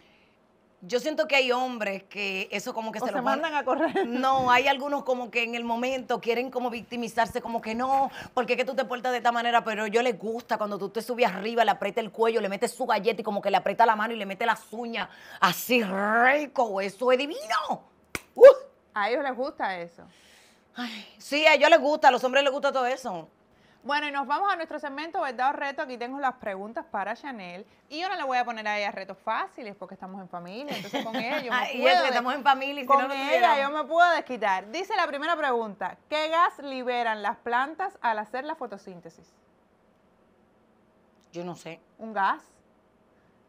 [SPEAKER 2] Yo siento que hay hombres que eso como que se, lo mandan a correr. No, hay algunos como que en el momento quieren como victimizarse, como que no, porque que tú te portas de esta manera, pero yo les gusta cuando tú te subes arriba, le aprieta el cuello, le metes su galleta y como que le aprieta la mano y le mete las uñas, así rico, eso
[SPEAKER 1] es divino. A ellos les gusta eso. sí, a ellos les gusta, a los hombres les gusta todo eso. Bueno, y nos vamos a nuestro segmento ¿Verdad o Reto? Aquí tengo las preguntas para Chanel. Y yo no le voy a poner a ella retos fáciles porque estamos en familia. Entonces con ella yo me puedo... y que estamos en familia y si ella yo me puedo desquitar. Dice la primera pregunta. ¿Qué gas liberan las plantas al hacer la fotosíntesis? Yo no sé. ¿Un gas?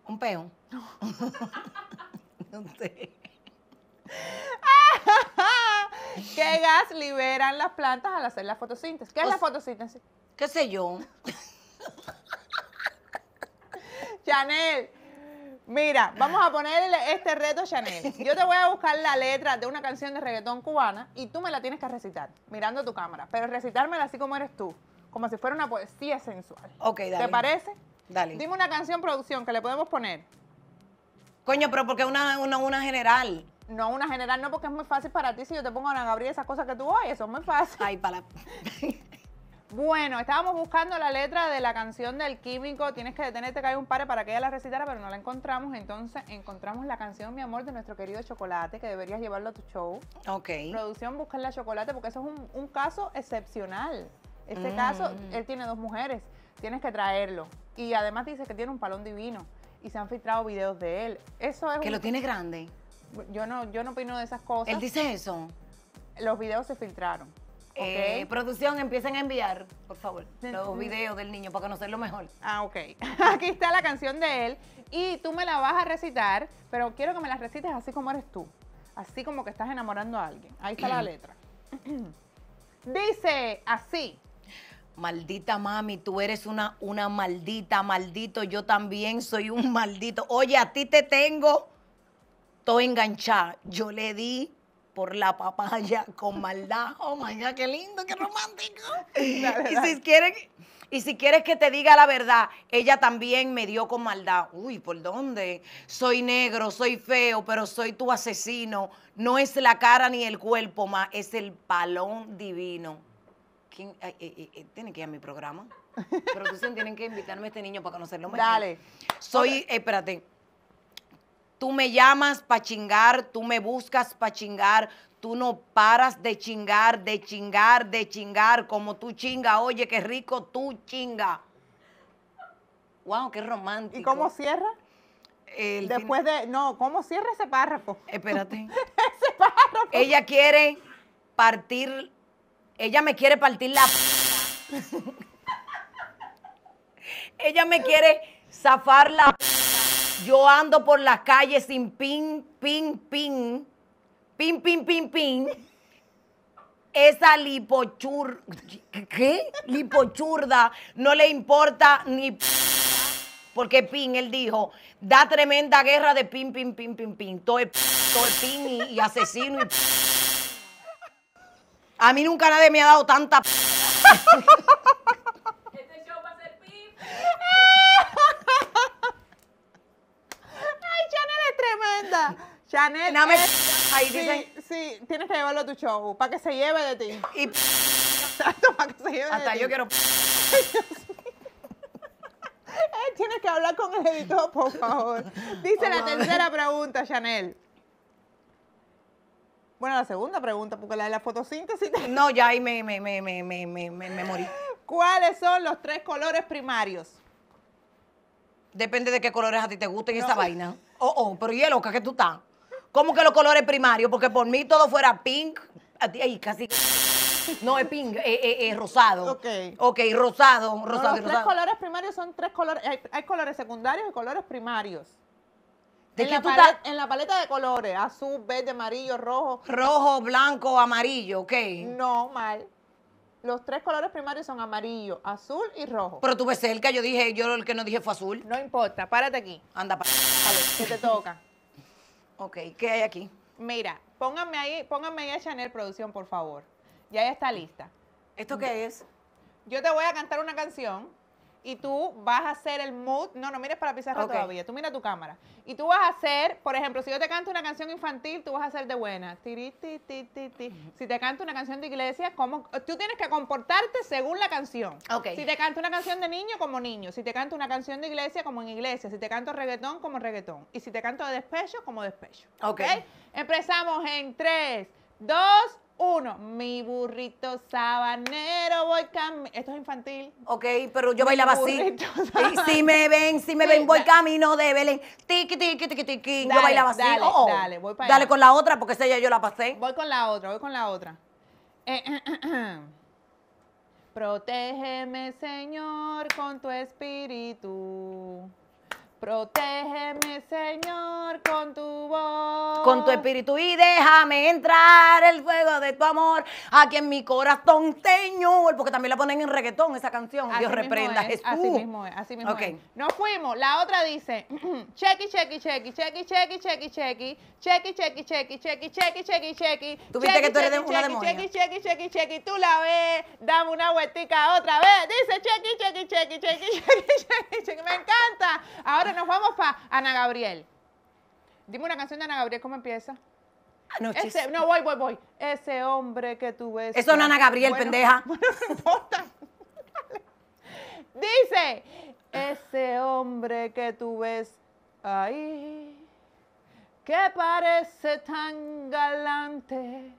[SPEAKER 1] ¿Un peón? No. sé. ¿Qué gas liberan las plantas al hacer la fotosíntesis? ¿Qué es la fotosíntesis? ¿Qué sé yo? Chanel, mira, vamos a ponerle este reto a Chanel. Yo te voy a buscar la letra de una canción de reggaetón cubana y tú me la tienes que recitar, mirando tu cámara. Pero recitármela así como eres tú, como si fuera una poesía sensual. Ok, dale. ¿Te parece? Dale. Dime una canción, producción, que le podemos poner. Coño, pero porque una, una, general. No, una general no, porque es muy fácil para ti. Si yo te pongo a Ana Gabriel esas cosas que tú oyes, eso es muy fácil. Ay, para... Bueno, estábamos buscando la letra de la canción del químico. Tienes que detenerte que hay un pare para que ella la recitara, pero no la encontramos. Entonces encontramos la canción, mi amor, de nuestro querido Chocolate, que deberías llevarlo a tu show. Ok. Producción, buscar la Chocolate, porque eso es un, caso excepcional. Este caso, él tiene dos mujeres. Tienes que traerlo. Y además dice que tiene un palón divino. Y se han filtrado videos de él. Eso es. Que lo tiene grande. Yo no, yo no opino de esas cosas. Él dice eso. Los videos se filtraron. Okay. Eh, producción, empiecen a enviar, por favor, los videos del niño para conocerlo mejor. Ah, ok. Aquí está la canción de él y tú me la vas a recitar, pero quiero que me la recites así como eres tú, así como que estás enamorando a alguien. Ahí está la letra. Dice
[SPEAKER 2] así. Maldita mami, tú eres una, una maldita, maldito, yo también soy un maldito. Oye, a ti te tengo, todo enganchado. Yo le di por la papaya con maldad. Oh my God, qué lindo, qué romántico. y si quieren, y si quieres que te diga la verdad, ella también me dio con maldad. Uy, ¿por dónde? Soy negro, soy feo, pero soy tu asesino. No es la cara ni el cuerpo, más es el palón divino. ¿Quién, eh, eh, eh, tiene que ir a mi programa. Producción, tienen que invitarme a este niño para conocerlo mejor. Dale. Soy, espérate. Tú me llamas para chingar, tú me buscas para chingar, tú no paras de chingar, de chingar, de chingar, como tú chinga, oye, qué rico tú chinga. Wow, qué romántico. ¿Y cómo cierra? El Después de, no, ¿cómo cierra ese párrafo? Espérate. ese párrafo. Ella quiere partir, ella me quiere partir la... ella me quiere zafar la... Yo ando por las calles sin pin, pin, pin, pin, pin, pin, pin. Esa lipochur, ¿qué? Lipochurda, no le importa ni... Porque Pin, él dijo, da tremenda guerra de Pin, Pin, Pin, Pin, Pin. Todo es, todo Pin y, asesino y... A mí nunca nadie me ha dado tanta...
[SPEAKER 1] Chanel. ahí sí, sí, tienes que llevarlo a tu show para que se lleve de ti. Y Exacto, para que se lleve hasta yo quiero. Eh, tienes que hablar con el editor, por favor. Dice la oh, tercera pregunta, Chanel. Bueno, la segunda pregunta, porque la de la fotosíntesis. No, ya ahí me, me, me, me, me, me, morí. ¿Cuáles son los tres colores primarios?
[SPEAKER 2] Depende de qué colores a ti te gusten esa vaina. Oh, oh, pero ¿y el loca que tú estás? ¿Cómo que los colores primarios? Porque por mí todo fuera pink. Ay, casi. No, es pink, es, eh, eh, eh, rosado. Ok.
[SPEAKER 1] Ok, rosado, rosado, los tres colores primarios son tres colores. Hay, colores secundarios y colores primarios. ¿De en, la tú paleta, en la paleta de colores, azul, verde, amarillo, rojo. Rojo, blanco, amarillo, ok. No, mal. Los tres colores primarios son amarillo, azul y rojo. Pero tú ves cerca, yo dije, yo el que no dije fue azul. No importa, párate aquí. Anda, párate. Vale, que te toca. Ok, ¿qué hay aquí? Mira, pónganme ahí, pónganme ahí a Chanel Producción, por favor. Ya está lista. ¿Esto qué es? Yo te voy a cantar una canción y tú vas a hacer el mood. No, no mires para la todavía, tú mira tu cámara. Y tú vas a hacer, por ejemplo, si yo te canto una canción infantil, tú vas a hacer de buena. ti, ti, si te canto una canción de iglesia, ¿cómo? tú tienes que comportarte según la canción. Si te canto una canción de niño, como niño. Si te canto una canción de iglesia, como en iglesia. Si te canto reggaetón, como reggaetón. Y si te canto de despecho, como despecho. Empezamos en 3, 2, uno, mi burrito sabanero, voy camino. Esto es infantil. Ok, pero yo mi bailaba así.
[SPEAKER 2] Si, me ven, si me ven, voy camino de Belén. Tiki, tiki, tiki, tiki. Dale, yo bailaba así. Dale, oh. dale, voy para Dale con la
[SPEAKER 1] otra, porque esa ya yo la pasé. Voy con la otra, voy con la otra. Eh, eh, eh, Protégeme, Señor, con tu espíritu. Protégeme, Señor, con tu voz. Con tu
[SPEAKER 2] espíritu y déjame entrar el fuego de tu amor aquí en mi corazón, Señor. Porque también la ponen en reggaetón esa canción. Dios reprenda. así mismo es,
[SPEAKER 1] así mismo es, ok Nos fuimos. La otra dice, chequi, chequi, chequi, chequi, chequi, chequi, chequi, chequi, chequi, chequi, chequi, chequi, chequi, chequi. Tú viste que tú eres una demonia. Chequi, chequi, chequi, chequi, tú la ves. Dame una vueltica otra vez. Dice chequi, chequi, chequi, chequi, chequi, chequi, chequi. Me encanta. Ahora nos vamos para Ana Gabriel. Dime una canción de Ana Gabriel, ¿cómo empieza?
[SPEAKER 2] Anoche. Ese, no, voy,
[SPEAKER 1] voy, voy. Ese hombre que tú ves. Eso no Ana Gabriel, pendeja. no importa. Dice, ese hombre que tú ves ahí, que parece tan galante,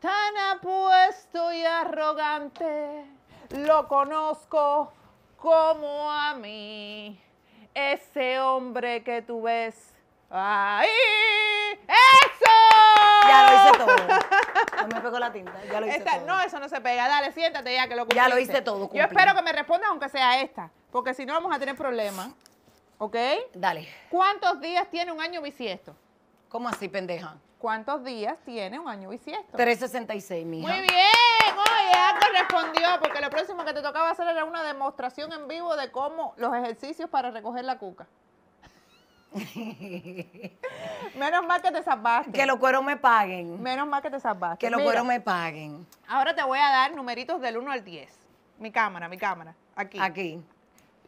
[SPEAKER 1] tan apuesto y arrogante, lo conozco como a mí ese hombre que tú ves ahí. ¡Eso! Ya lo hice todo. No me pegó la tinta, ya lo hice todo. No, eso no se pega. Dale, siéntate ya que lo cumpliste. Ya lo hice todo, Yo espero que me respondas aunque sea esta, porque si no vamos a tener problemas. ¿Ok? Dale. ¿Cuántos días tiene un año bisiesto? ¿Cómo así, pendeja? ¿Cuántos días tiene un año bisiesto? 366, mija. Muy bien y respondió, porque lo próximo que te tocaba hacer era una demostración en vivo de cómo los ejercicios para recoger la cuca. Menos mal que te salvaste. Que los cueros me paguen. Menos mal que te salvaste. Que los cueros me paguen. Ahora te voy a dar numeritos del 1 al 10. Mi cámara, mi cámara. Aquí. Aquí.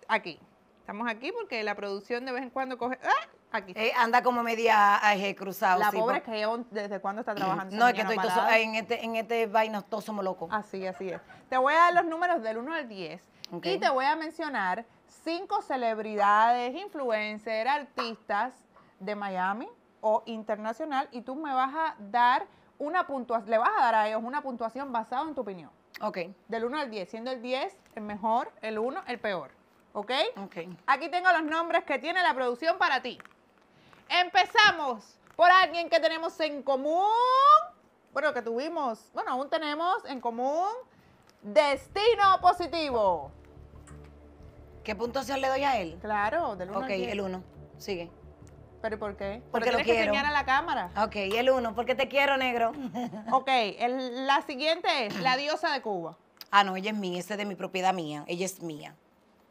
[SPEAKER 1] Aquí. Estamos aquí porque la producción de vez en cuando coge. ¡Ah! Eh, anda como media eje cruzado. La pobre pues. que yo, desde cuándo está trabajando. No, es que estoy en este, en este vaino todos somos locos. Así, así es. Te voy a dar los números del 1 al 10 y te voy a mencionar cinco celebridades, influencers, artistas de Miami o internacional y tú me vas a dar una puntuación, le vas a dar a ellos una puntuación basada en tu opinión. Ok. Del 1 al 10, siendo el 10 el mejor, el 1 el peor. ¿Ok? Ok. Aquí tengo los nombres que tiene la producción para ti. Empezamos por alguien que tenemos en común, bueno, que tuvimos, bueno, aún tenemos en común, destino positivo. ¿Qué puntuación le doy a él? Claro, del 1 Ok, el uno. Sigue. ¿Pero por qué? Porque lo quiero. enseñar a la cámara. Ok, el uno, porque te quiero, negro. Ok, la siguiente es la diosa de Cuba. ah, no, ella es mía, esa es de mi propiedad mía. Ella es mía.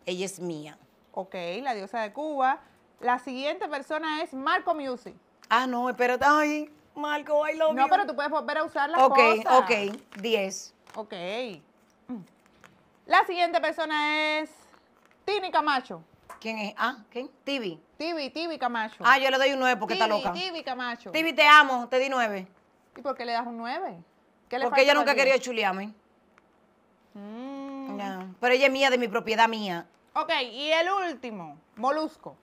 [SPEAKER 1] Ella es mía. Ok, la diosa de Cuba. La siguiente persona es Marco Music. Ah, no, está ahí. Marco, I love No, pero tú puedes volver a usar las Ok, ok,
[SPEAKER 2] 10. Ok.
[SPEAKER 1] La siguiente persona es Tini Camacho. ¿Quién es? Ah, ¿quién? Tibi. Tibi, Tibi Camacho. Ah, yo le doy un 9 porque está loca. Tibi Camacho. Tibi, te amo, te di 9. ¿Y por qué le das un 9? Porque ella nunca quería chulearme. No, mm. Pero ella es mía, de
[SPEAKER 2] mi propiedad mía.
[SPEAKER 1] Ok, y el último, Molusco.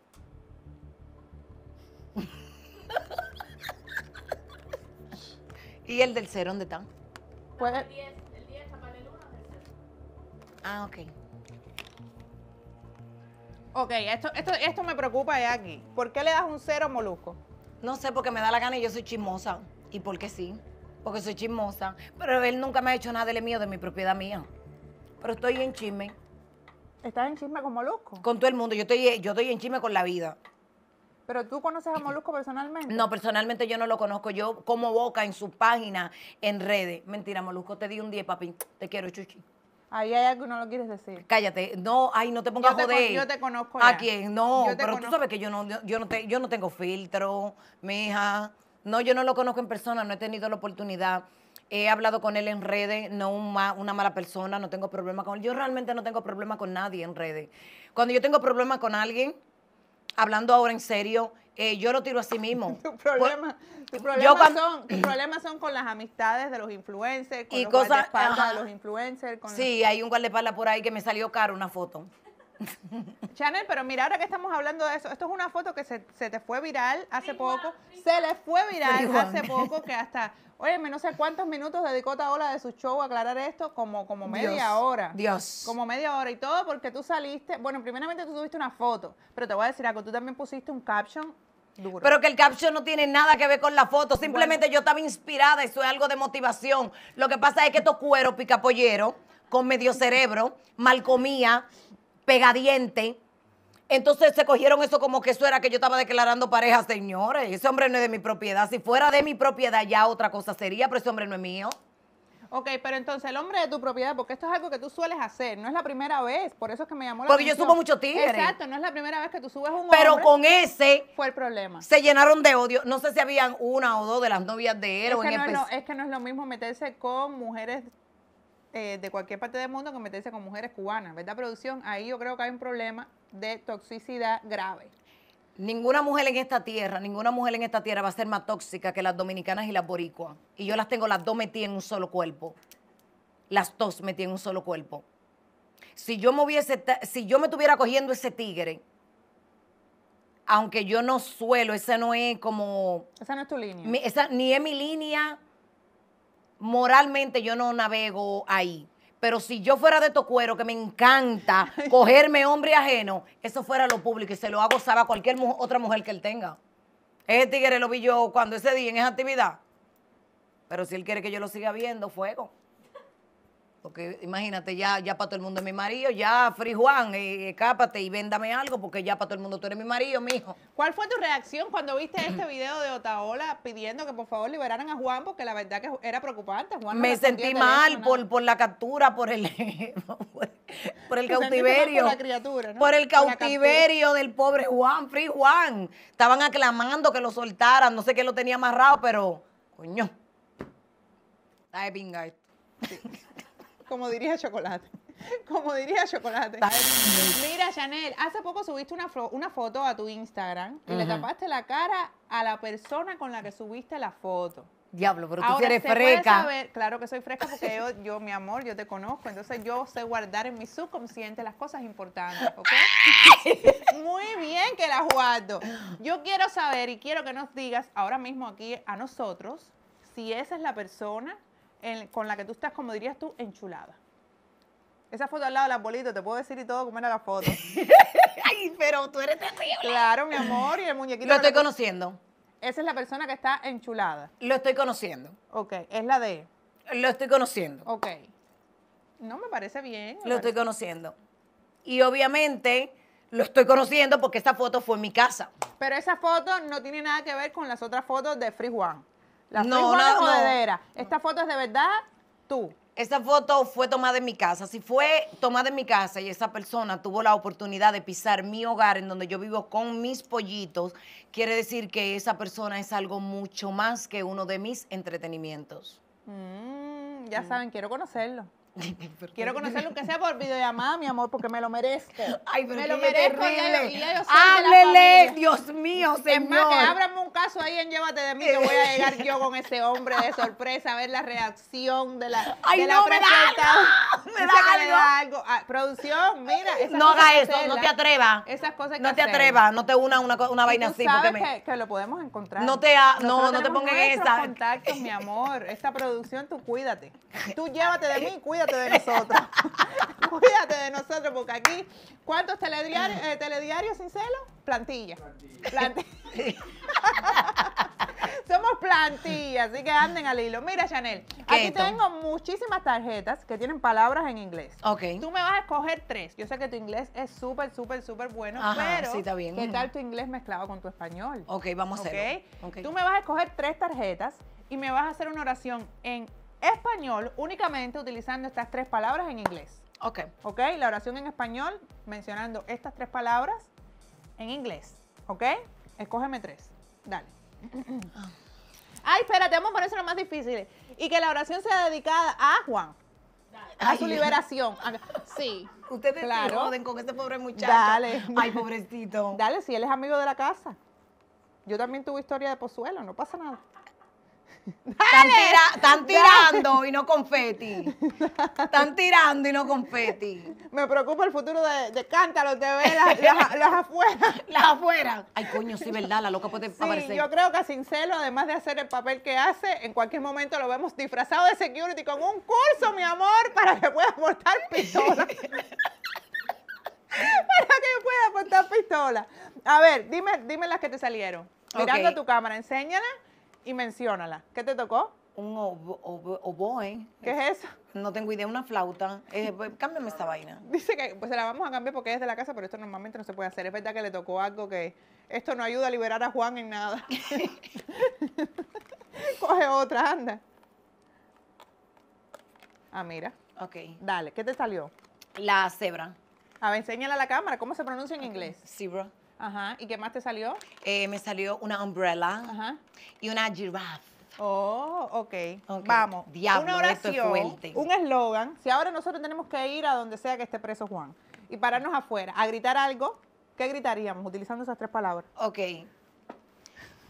[SPEAKER 2] ¿Y el del cero dónde está? El
[SPEAKER 1] 10, el 10, el 1 del cero. Ah, ok. Ok, esto, esto, me preocupa, aquí. ¿Por qué le das un cero a Molusco? No sé, porque me da la gana y yo soy chismosa.
[SPEAKER 2] ¿Y por qué sí? Porque soy chismosa. Pero él nunca me ha hecho nada de mío, de mi propiedad mía. Pero estoy en chisme. ¿Estás en chisme con Molusco? Con todo el mundo. Yo estoy, yo estoy en chisme con la vida. ¿Pero tú conoces a Molusco personalmente? No, personalmente yo no lo conozco. Yo como boca en su página, en redes. Mentira, Molusco, te di un 10, papi. Te quiero, chuchi. Ahí hay algo que no lo quieres decir. Cállate. No, ay, no te pongas a joder. yo te
[SPEAKER 1] conozco ¿A quién? No, pero tú
[SPEAKER 2] sabes que yo no, yo no, yo no tengo filtro, mija. No, yo no lo conozco en persona, no he tenido la oportunidad. He hablado con él en redes, no una, una mala persona, no tengo problema con él. Yo realmente no tengo problema con nadie en redes. Cuando yo tengo problema con alguien, hablando ahora en serio, eh, yo lo tiro a sí mismo. Tu problema,
[SPEAKER 1] pues, tu problema son, problemas son con las amistades de los influencers, con y cosas, de los influencers. Con sí, hay un
[SPEAKER 2] guardaespaldas por ahí que me salió caro una foto.
[SPEAKER 1] Chanel, pero mira, ahora que estamos hablando de eso, esto es una foto que se, te fue viral hace poco. se le fue viral hace poco que hasta, oye, no sé cuántos minutos dedicó Taola de su show a aclarar esto, como, como media hora. Dios. Como media hora y todo porque tú saliste, bueno, primeramente tú tuviste una foto, pero te voy a decir algo, tú también pusiste un caption Duro. Pero que el caption no tiene nada que ver con la foto. Simplemente
[SPEAKER 2] yo estaba inspirada, eso es algo de motivación. Lo que pasa es que estos cueros picapolleros, con medio cerebro, mal comía, pegadiente. Entonces se cogieron eso como que eso era que yo estaba declarando pareja, señores. Ese hombre no es de mi propiedad. Si fuera de mi propiedad ya otra cosa sería, pero ese hombre no es mío.
[SPEAKER 1] Ok, pero entonces el hombre de tu propiedad, porque esto es algo que tú sueles hacer, no es la primera vez, por eso es que me llamó la porque yo subo mucho tigre. Exacto, no es la primera vez que tú subes
[SPEAKER 2] un hombre. Pero con ese...
[SPEAKER 1] Fue el problema. Se llenaron
[SPEAKER 2] de odio, no sé si habían una o dos de las novias de él. o no es
[SPEAKER 1] que no es lo mismo meterse con mujeres eh, de cualquier parte del mundo que meterse con mujeres cubanas, ¿verdad? Producción, ahí yo creo que hay un problema de toxicidad grave.
[SPEAKER 2] Ninguna mujer en esta tierra, ninguna mujer en esta tierra va a ser más tóxica que las dominicanas y las boricuas. Y yo las tengo las dos metidas en un solo cuerpo. Las dos metidas en un solo cuerpo. Si yo me si yo me estuviera cogiendo ese tigre, aunque yo no suelo, esa no es como... Esa no es tu línea. esa, ni es mi línea, moralmente yo no navego ahí. Pero si yo fuera de cuero, que me encanta cogerme hombre ajeno, eso fuera lo público y se lo hago saber a cualquier otra mujer que él tenga. Ese tigre lo vi yo cuando ese día en esa actividad. Pero si él quiere que yo lo siga viendo, fuego. Porque imagínate, ya, ya para todo el mundo es mi marido, ya Free Juan, eh, eh, escápate y véndame algo, porque ya para todo el mundo tú eres
[SPEAKER 1] mi marido, mijo. ¿Cuál fue tu reacción cuando viste este video de Otaola pidiendo que por favor liberaran a Juan? Porque la verdad que era preocupante. Juan Me sentí mal
[SPEAKER 2] por, por, la captura, por el, por, el cautiverio. Por
[SPEAKER 1] criatura, Por el cautiverio
[SPEAKER 2] del pobre Juan, Free Juan. Estaban aclamando que lo soltaran, no sé qué lo tenía amarrado, pero coño.
[SPEAKER 1] Está de pinga esto. como diría Chocolate. Como diría Chocolate. Mira, Chanel, hace poco subiste una, foto a tu Instagram y le tapaste la cara a la persona con la que subiste la foto. Diablo, pero tú eres fresca. claro que soy fresca porque yo, mi amor, yo te conozco. Entonces yo sé guardar en mi subconsciente las cosas importantes, ¿ok? Muy bien que las guardo. Yo quiero saber y quiero que nos digas ahora mismo aquí a nosotros si esa es la persona con la que tú estás, como dirías tú, enchulada. Esa foto al lado del arbolito, te puedo decir y todo cómo era la foto. Ay, pero tú eres terrible. Claro, mi amor, y el muñequito. Lo estoy conociendo. Esa es la persona que está enchulada. Lo estoy conociendo. Ok, es la de. Lo estoy conociendo. Ok. No me parece bien. lo estoy conociendo. Y obviamente lo estoy conociendo porque esta foto fue en mi casa. Pero esa foto no tiene nada que ver con las otras fotos de Free Juan no, no, No. Esta foto es de verdad tú. Esta foto fue tomada en mi casa.
[SPEAKER 2] Si fue tomada en mi casa y esa persona tuvo la oportunidad de pisar mi hogar en donde yo vivo con mis pollitos, quiere decir que esa persona es algo mucho más que uno de mis entretenimientos.
[SPEAKER 1] Mm, ya saben, quiero conocerlo. Quiero conocerlo, aunque sea por videollamada, mi amor, porque me lo merezco. Ay, me lo merezco. Terrible. Y Háblele, Dios mío, señor. Es más, ábrame un caso ahí en Llévate de mí, que voy a llegar yo con ese hombre de sorpresa a ver la reacción de la, Ay, de la me da, me algo. Ah, producción, mira. no haga eso, no te atrevas. Esas cosas que No te atrevas, no te una una, una vaina así. Sabes porque que, lo podemos encontrar. No te, ha, no, no te pongas en esa. contactos, mi amor. Esta producción, tú cuídate. Tú llévate de mí, cuídate cuídate de nosotros. cuídate de nosotros, porque aquí, ¿cuántos eh, telediarios, sin celos? Plantilla. Plantilla. Somos plantillas, así que anden al hilo. Mira, Chanel, aquí tengo muchísimas tarjetas que tienen palabras en inglés. Ok. Tú me vas a escoger tres. Yo sé que tu inglés es súper, súper, súper bueno, pero ¿qué tal tu inglés mezclado con tu español? Ok, vamos a hacerlo. Tú me vas a escoger tres tarjetas y me vas a hacer una oración en español únicamente utilizando estas tres palabras en inglés. Ok. Ok, la oración en español mencionando estas tres palabras en inglés. ¿Ok? Escógeme tres. Dale. Ah. Ay, espérate, vamos a poner eso lo más difícil. Y que la oración sea dedicada a Juan. A su liberación. Sí. Ustedes se joden con este pobre muchacho. Dale. Ay, pobrecito. Dale, si él es amigo de la casa. Yo también tuve historia de Pozuelo, no pasa nada.
[SPEAKER 2] Están, tirando
[SPEAKER 1] y no confeti. Están tirando y no confeti. Me preocupa el futuro de, de Cántalo las, las, afueras. Las afuera. Ay, coño, sí, verdad, la loca puede aparecer. Yo creo que a Cincelo, además de hacer el papel que hace, en cualquier momento lo vemos disfrazado de security con un curso, mi amor, para que pueda portar pistola. para que pueda portar pistola. A ver, dime, dime las que te salieron. Mirando a tu cámara, enséñala y menciónala. ¿Qué te tocó? Un oboe. ¿Qué es eso? No tengo idea, una flauta. Eh, pues, cámbiame esta vaina. Dice que pues se la vamos a cambiar porque es de la casa, pero esto normalmente no se puede hacer. Es verdad que le tocó algo que esto no ayuda a liberar a Juan en nada. Coge otra, anda. Ah, mira. Ok. Dale, ¿qué te salió? La cebra. A ver, enséñala a la cámara, ¿cómo se pronuncia en inglés? Cebra. Ajá. ¿Y qué más te salió? Eh, me salió una umbrella y una giraffe. Oh, okay. ok. Vamos. Diablo, una oración, un eslogan. Si ahora nosotros tenemos que ir a donde sea que esté preso Juan y pararnos afuera a gritar algo, ¿qué gritaríamos utilizando esas tres palabras? Ok.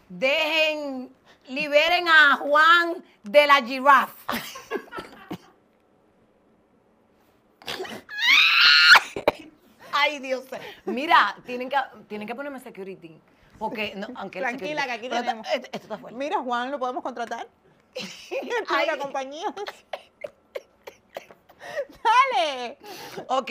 [SPEAKER 1] Dejen, liberen a
[SPEAKER 2] Juan de la giraffe. Ay, Dios. Mira, tienen que, tienen que ponerme
[SPEAKER 1] security. Porque, aunque Tranquila, que aquí tenemos. está Mira, Juan, ¿lo podemos contratar? Ay. compañía. Dale.
[SPEAKER 2] Ok.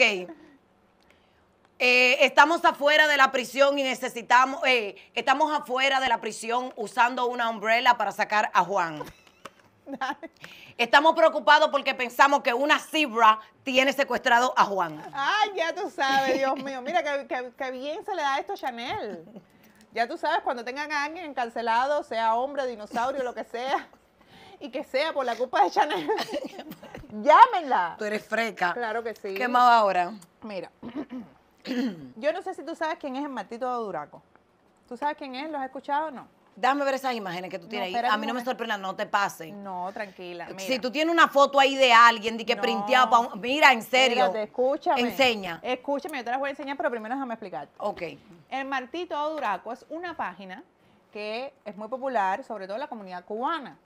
[SPEAKER 2] Eh, estamos afuera de la prisión y necesitamos, eh, estamos afuera de la prisión usando una umbrella para sacar a Juan. Estamos preocupados porque pensamos que una cibra tiene secuestrado a Juan.
[SPEAKER 1] Ay, ya tú sabes, Dios mío. Mira que, bien se le da esto a Chanel. Ya tú sabes, cuando tengan a alguien encarcelado, sea hombre, dinosaurio, lo que sea, y que sea por la culpa de Chanel, llámenla.
[SPEAKER 2] Tú eres freca. Claro que sí. ¿Qué más ahora?
[SPEAKER 1] Mira, yo no sé si tú sabes quién es el Martito Duraco. ¿Tú sabes quién es? ¿Lo has escuchado o no? Déjame ver esas imágenes que tú tienes ahí. A mí no me
[SPEAKER 2] sorprende, no te pase.
[SPEAKER 1] No, tranquila. Si tú
[SPEAKER 2] tienes una foto ahí de alguien, de que no, mira, en serio.
[SPEAKER 1] escúchame. Enseña. Escúchame, yo te las voy a enseñar, pero primero déjame explicar. Ok. El Martito Duraco es una página que es muy popular, sobre todo en la comunidad cubana,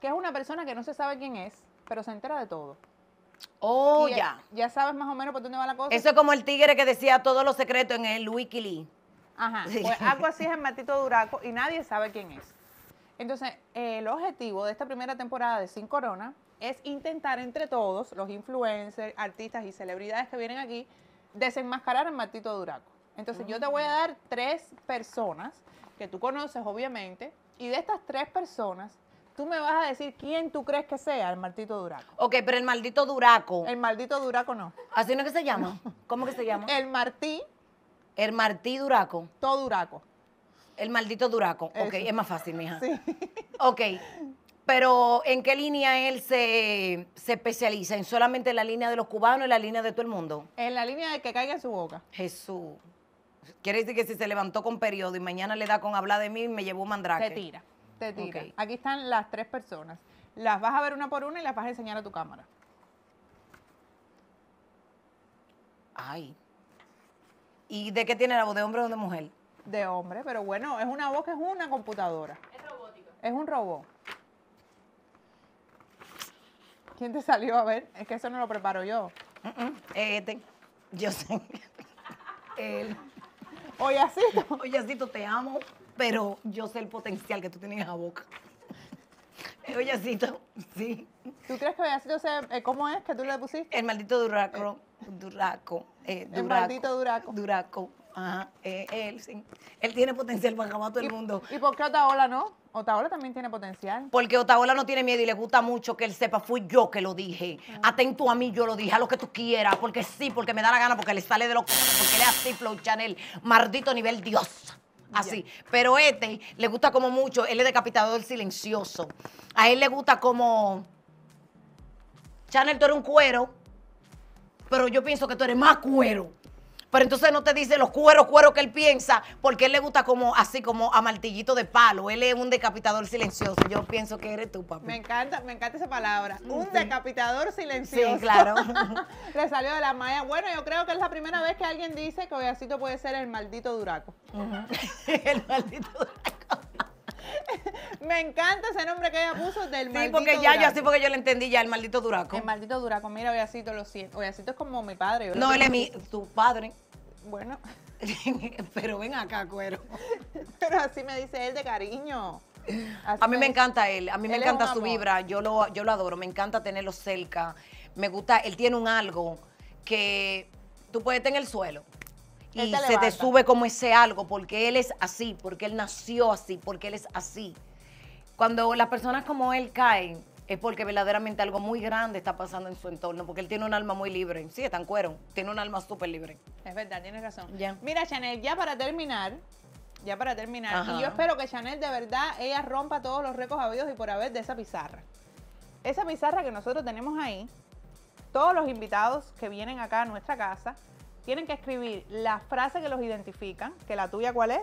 [SPEAKER 1] que es una persona que no se sabe quién es, pero se entera de todo. Oh, ya. ya. sabes más o menos por dónde va la cosa. Eso es como el
[SPEAKER 2] tigre que decía todos los secretos en el Wikileaks.
[SPEAKER 1] Ajá. Pues algo así es el martito Duraco y nadie sabe quién es. Entonces, el objetivo de esta primera temporada de Sin Corona es intentar entre todos, los influencers, artistas y celebridades que vienen aquí, desenmascarar al martito Duraco. Entonces, yo te voy a dar tres personas que tú conoces, obviamente, y de estas tres personas, tú me vas a decir quién tú crees que sea el martito Duraco. Ok, pero el maldito Duraco. El maldito Duraco no. ¿Así no es que se llama? ¿Cómo que se llama? El Martí el Martí Duraco. Todo
[SPEAKER 2] Duraco. El maldito Duraco. Ok, es más fácil, mija. Sí. Ok. Pero, ¿en qué línea él se, especializa? ¿En solamente la línea de los cubanos, en la línea de todo el mundo? En la línea de que caiga en su boca. Jesús. Quiere decir que si se levantó
[SPEAKER 1] con periodo y mañana le da con hablar de mí, me llevó mandrake. Te tira, te tira. Aquí están las tres personas. Las vas a ver una por una y las vas a enseñar a tu cámara. Ay, ¿Y de qué tiene la voz? ¿De hombre o de mujer? De hombre, pero bueno, es una voz que es una computadora. Es robótica. Es un robot. ¿Quién te salió a ver? Es que eso no lo preparo yo. Este, yo sé. El... Oyacito.
[SPEAKER 2] te amo, pero yo sé el potencial que tú tienes en la boca. Oyacito, sí. ¿Tú crees que Oyacito sé eh, ¿Cómo es que tú le pusiste? El maldito duraco.
[SPEAKER 1] Duraco eh, Duraco. maldito Duraco. Duraco. Ajá, eh, él, sí. él tiene potencial para acabar todo el mundo. ¿Y por qué Otaola no? Otaola también tiene potencial.
[SPEAKER 2] Porque Otaola no tiene miedo y le gusta mucho que él sepa, fui yo que lo dije. Ah. Atento a mí, yo lo dije, a lo que tú quieras, porque sí, porque me da la gana, porque le sale de los porque él es así, Flow Chanel, maldito nivel Dios. Así. Pero este le gusta como mucho, él es decapitador silencioso. A él le gusta como... Chanel, tú eres un cuero pero yo pienso que tú eres más cuero. Pero entonces no te dice los cueros, cuero que él piensa, porque él le gusta como así, como a martillito de palo. Él es un decapitador silencioso. Yo pienso que eres tú,
[SPEAKER 1] papá. Me encanta, me encanta esa palabra. Un decapitador silencioso. Sí, claro. le salió de la maya. Bueno, yo creo que es la primera vez que alguien dice que Oyacito puede ser el maldito duraco. el maldito duraco. Me encanta ese nombre que ella puso del sí, porque ya, yo porque yo lo entendí ya, el maldito Duraco. El maldito Duraco, mira, Oyacito, lo siento. es como mi padre. no, él es mi, tu padre. Bueno. pero ven acá, cuero. pero así me dice él de cariño. a mí me encanta él, a mí me encanta su vibra,
[SPEAKER 2] yo lo, yo lo adoro, me encanta tenerlo cerca, me gusta, él tiene un algo que tú puedes tener en el suelo y se te sube como ese algo, porque él es así, porque él nació así, porque él es así. Cuando las personas como él caen, es porque verdaderamente algo muy grande está pasando en su entorno, porque él tiene un alma muy libre. Sí, Están tan cuero, tiene un alma súper libre.
[SPEAKER 1] Es verdad, tienes razón. Mira, Chanel, ya para terminar, ya para terminar, y yo espero que Chanel de verdad, ella rompa todos los récords habidos y por haber de esa pizarra. Esa pizarra que nosotros tenemos ahí, todos los invitados que vienen acá a nuestra casa, tienen que escribir la frase que los identifican, que la tuya cuál es.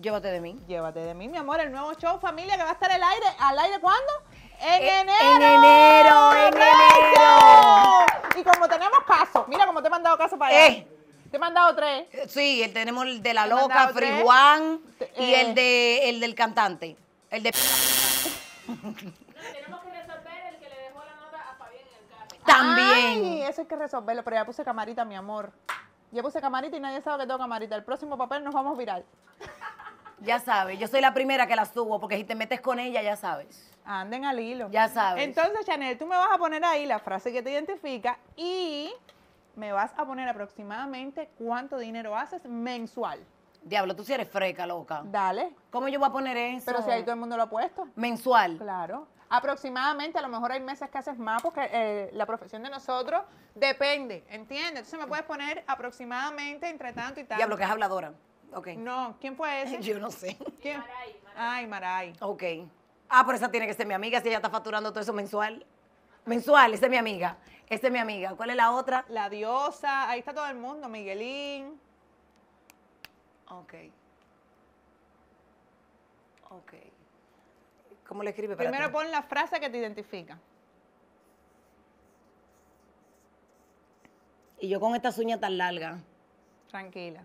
[SPEAKER 1] Llévate de mí. Llévate de mí, mi amor, el nuevo show familia que va a estar al aire. ¿Al aire cuándo? Eh, en enero. En enero, en enero. Y como tenemos casos. mira cómo te he mandado caso para eh. Te he mandado tres. Eh, sí, tenemos el de la loca, Free Juan,
[SPEAKER 2] y el eh. de el del cantante. El de también. Ay,
[SPEAKER 1] eso hay que resolverlo, pero ya puse camarita, mi amor. Ya puse camarita y nadie sabe que tengo camarita. El próximo papel nos vamos a viral. Ya sabes, yo soy la primera que la subo, porque si te metes con ella, ya sabes. Anden al hilo. Ya sabes. Entonces, Chanel, tú me vas a poner ahí la frase que te identifica y me vas a poner aproximadamente cuánto dinero haces mensual. Diablo, tú sí eres freca, loca. Dale. ¿Cómo yo voy a poner eso? Pero si ahí todo el mundo lo ha puesto. Mensual. Claro aproximadamente, a lo mejor hay meses que haces más, porque eh, la profesión de nosotros depende, ¿entiendes? Entonces me puedes poner aproximadamente entre tanto y tanto. Diablo, que es habladora. Okay. No, ¿quién fue ese? Yo no sé. ¿Quién? Maray, Ay, Maray. Ok. Ah, por esa tiene que ser mi
[SPEAKER 2] amiga, si ella está facturando todo eso mensual. Mensual, esa es mi amiga. Esa es mi amiga. ¿Cuál es la otra?
[SPEAKER 1] La diosa, ahí está todo el mundo, Miguelín. Ok. Ok. ¿Cómo le escribe? Primero pon la frase que te identifica. Y yo con esta uñas tan larga. Tranquila.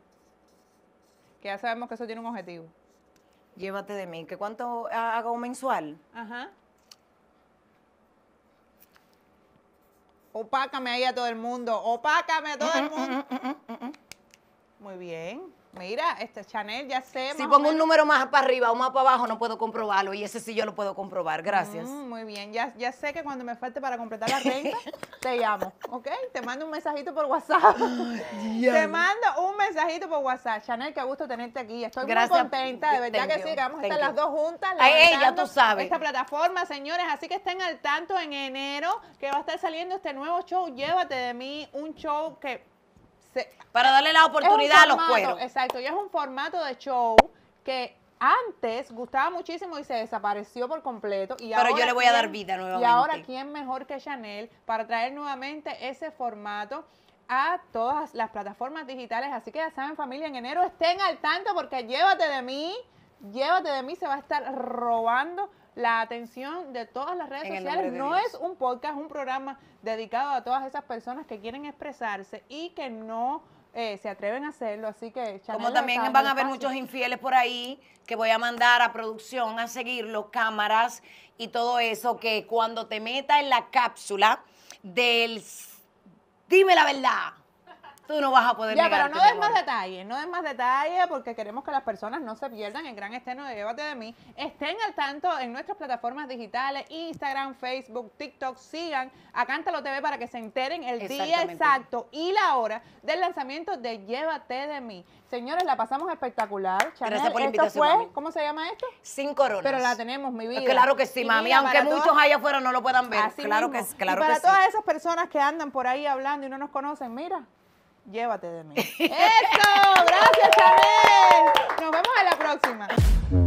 [SPEAKER 1] Que ya sabemos que eso tiene un objetivo. Llévate de mí. ¿Qué cuánto hago mensual? Ajá. Opácame ahí a todo el mundo. Opácame a todo el mm, mm, mundo. Mm, Muy bien. Mira, este Chanel ya sé. Si pongo un número
[SPEAKER 2] más para arriba o más para abajo, no puedo comprobarlo. Y ese sí yo lo puedo comprobar. Gracias. Mm,
[SPEAKER 1] muy bien. Ya, ya sé que cuando me falte para completar la renta, te llamo. ¿Ok? Te mando un mensajito por WhatsApp. Te mando un mensajito por WhatsApp. Chanel, qué gusto tenerte aquí. Estoy muy contenta. De verdad que sí, vamos a estar las dos juntas. ya tú sabes. Esta plataforma, señores. Así que estén al tanto en enero que va a estar saliendo este nuevo show. Llévate de mí un show que para darle la oportunidad a los cueros. Exacto, y es un formato de show que antes gustaba muchísimo y se desapareció por completo. Pero yo le voy a dar vida nuevamente. Y ahora, ¿quién mejor que Chanel para traer nuevamente ese formato? a todas las plataformas digitales, así que ya saben familia, en enero estén al tanto porque llévate de mí, llévate de mí, se va a estar robando la atención de todas las redes sociales. No es un podcast, un programa dedicado a todas esas personas que quieren expresarse y que no eh, se atreven a hacerlo, así que... Como también van a haber muchos infieles por ahí que voy a mandar a producción a seguirlo, cámaras y todo
[SPEAKER 2] eso, que cuando te meta en la cápsula del... Dime la
[SPEAKER 1] verdad tú no vas a poder Ya, pero no des más detalles, no des más detalles porque queremos que las personas no se pierdan el gran estreno de Llévate de mí. Estén al tanto en nuestras plataformas digitales, Instagram, Facebook, TikTok, sigan a Cántalo TV para que se enteren el día exacto y la hora del lanzamiento de Llévate de mí. Señores, la pasamos espectacular. Fue, ¿Cómo se llama esto? Sin coronas. Pero la tenemos, mi vida. Claro que sí, mami, aunque muchos allá afuera no lo puedan ver. Así claro que claro para todas esas personas que andan por ahí hablando y no nos conocen, mira, llévate de mí. ¡Eso! ¡Gracias, Chanel! Nos vemos en la próxima.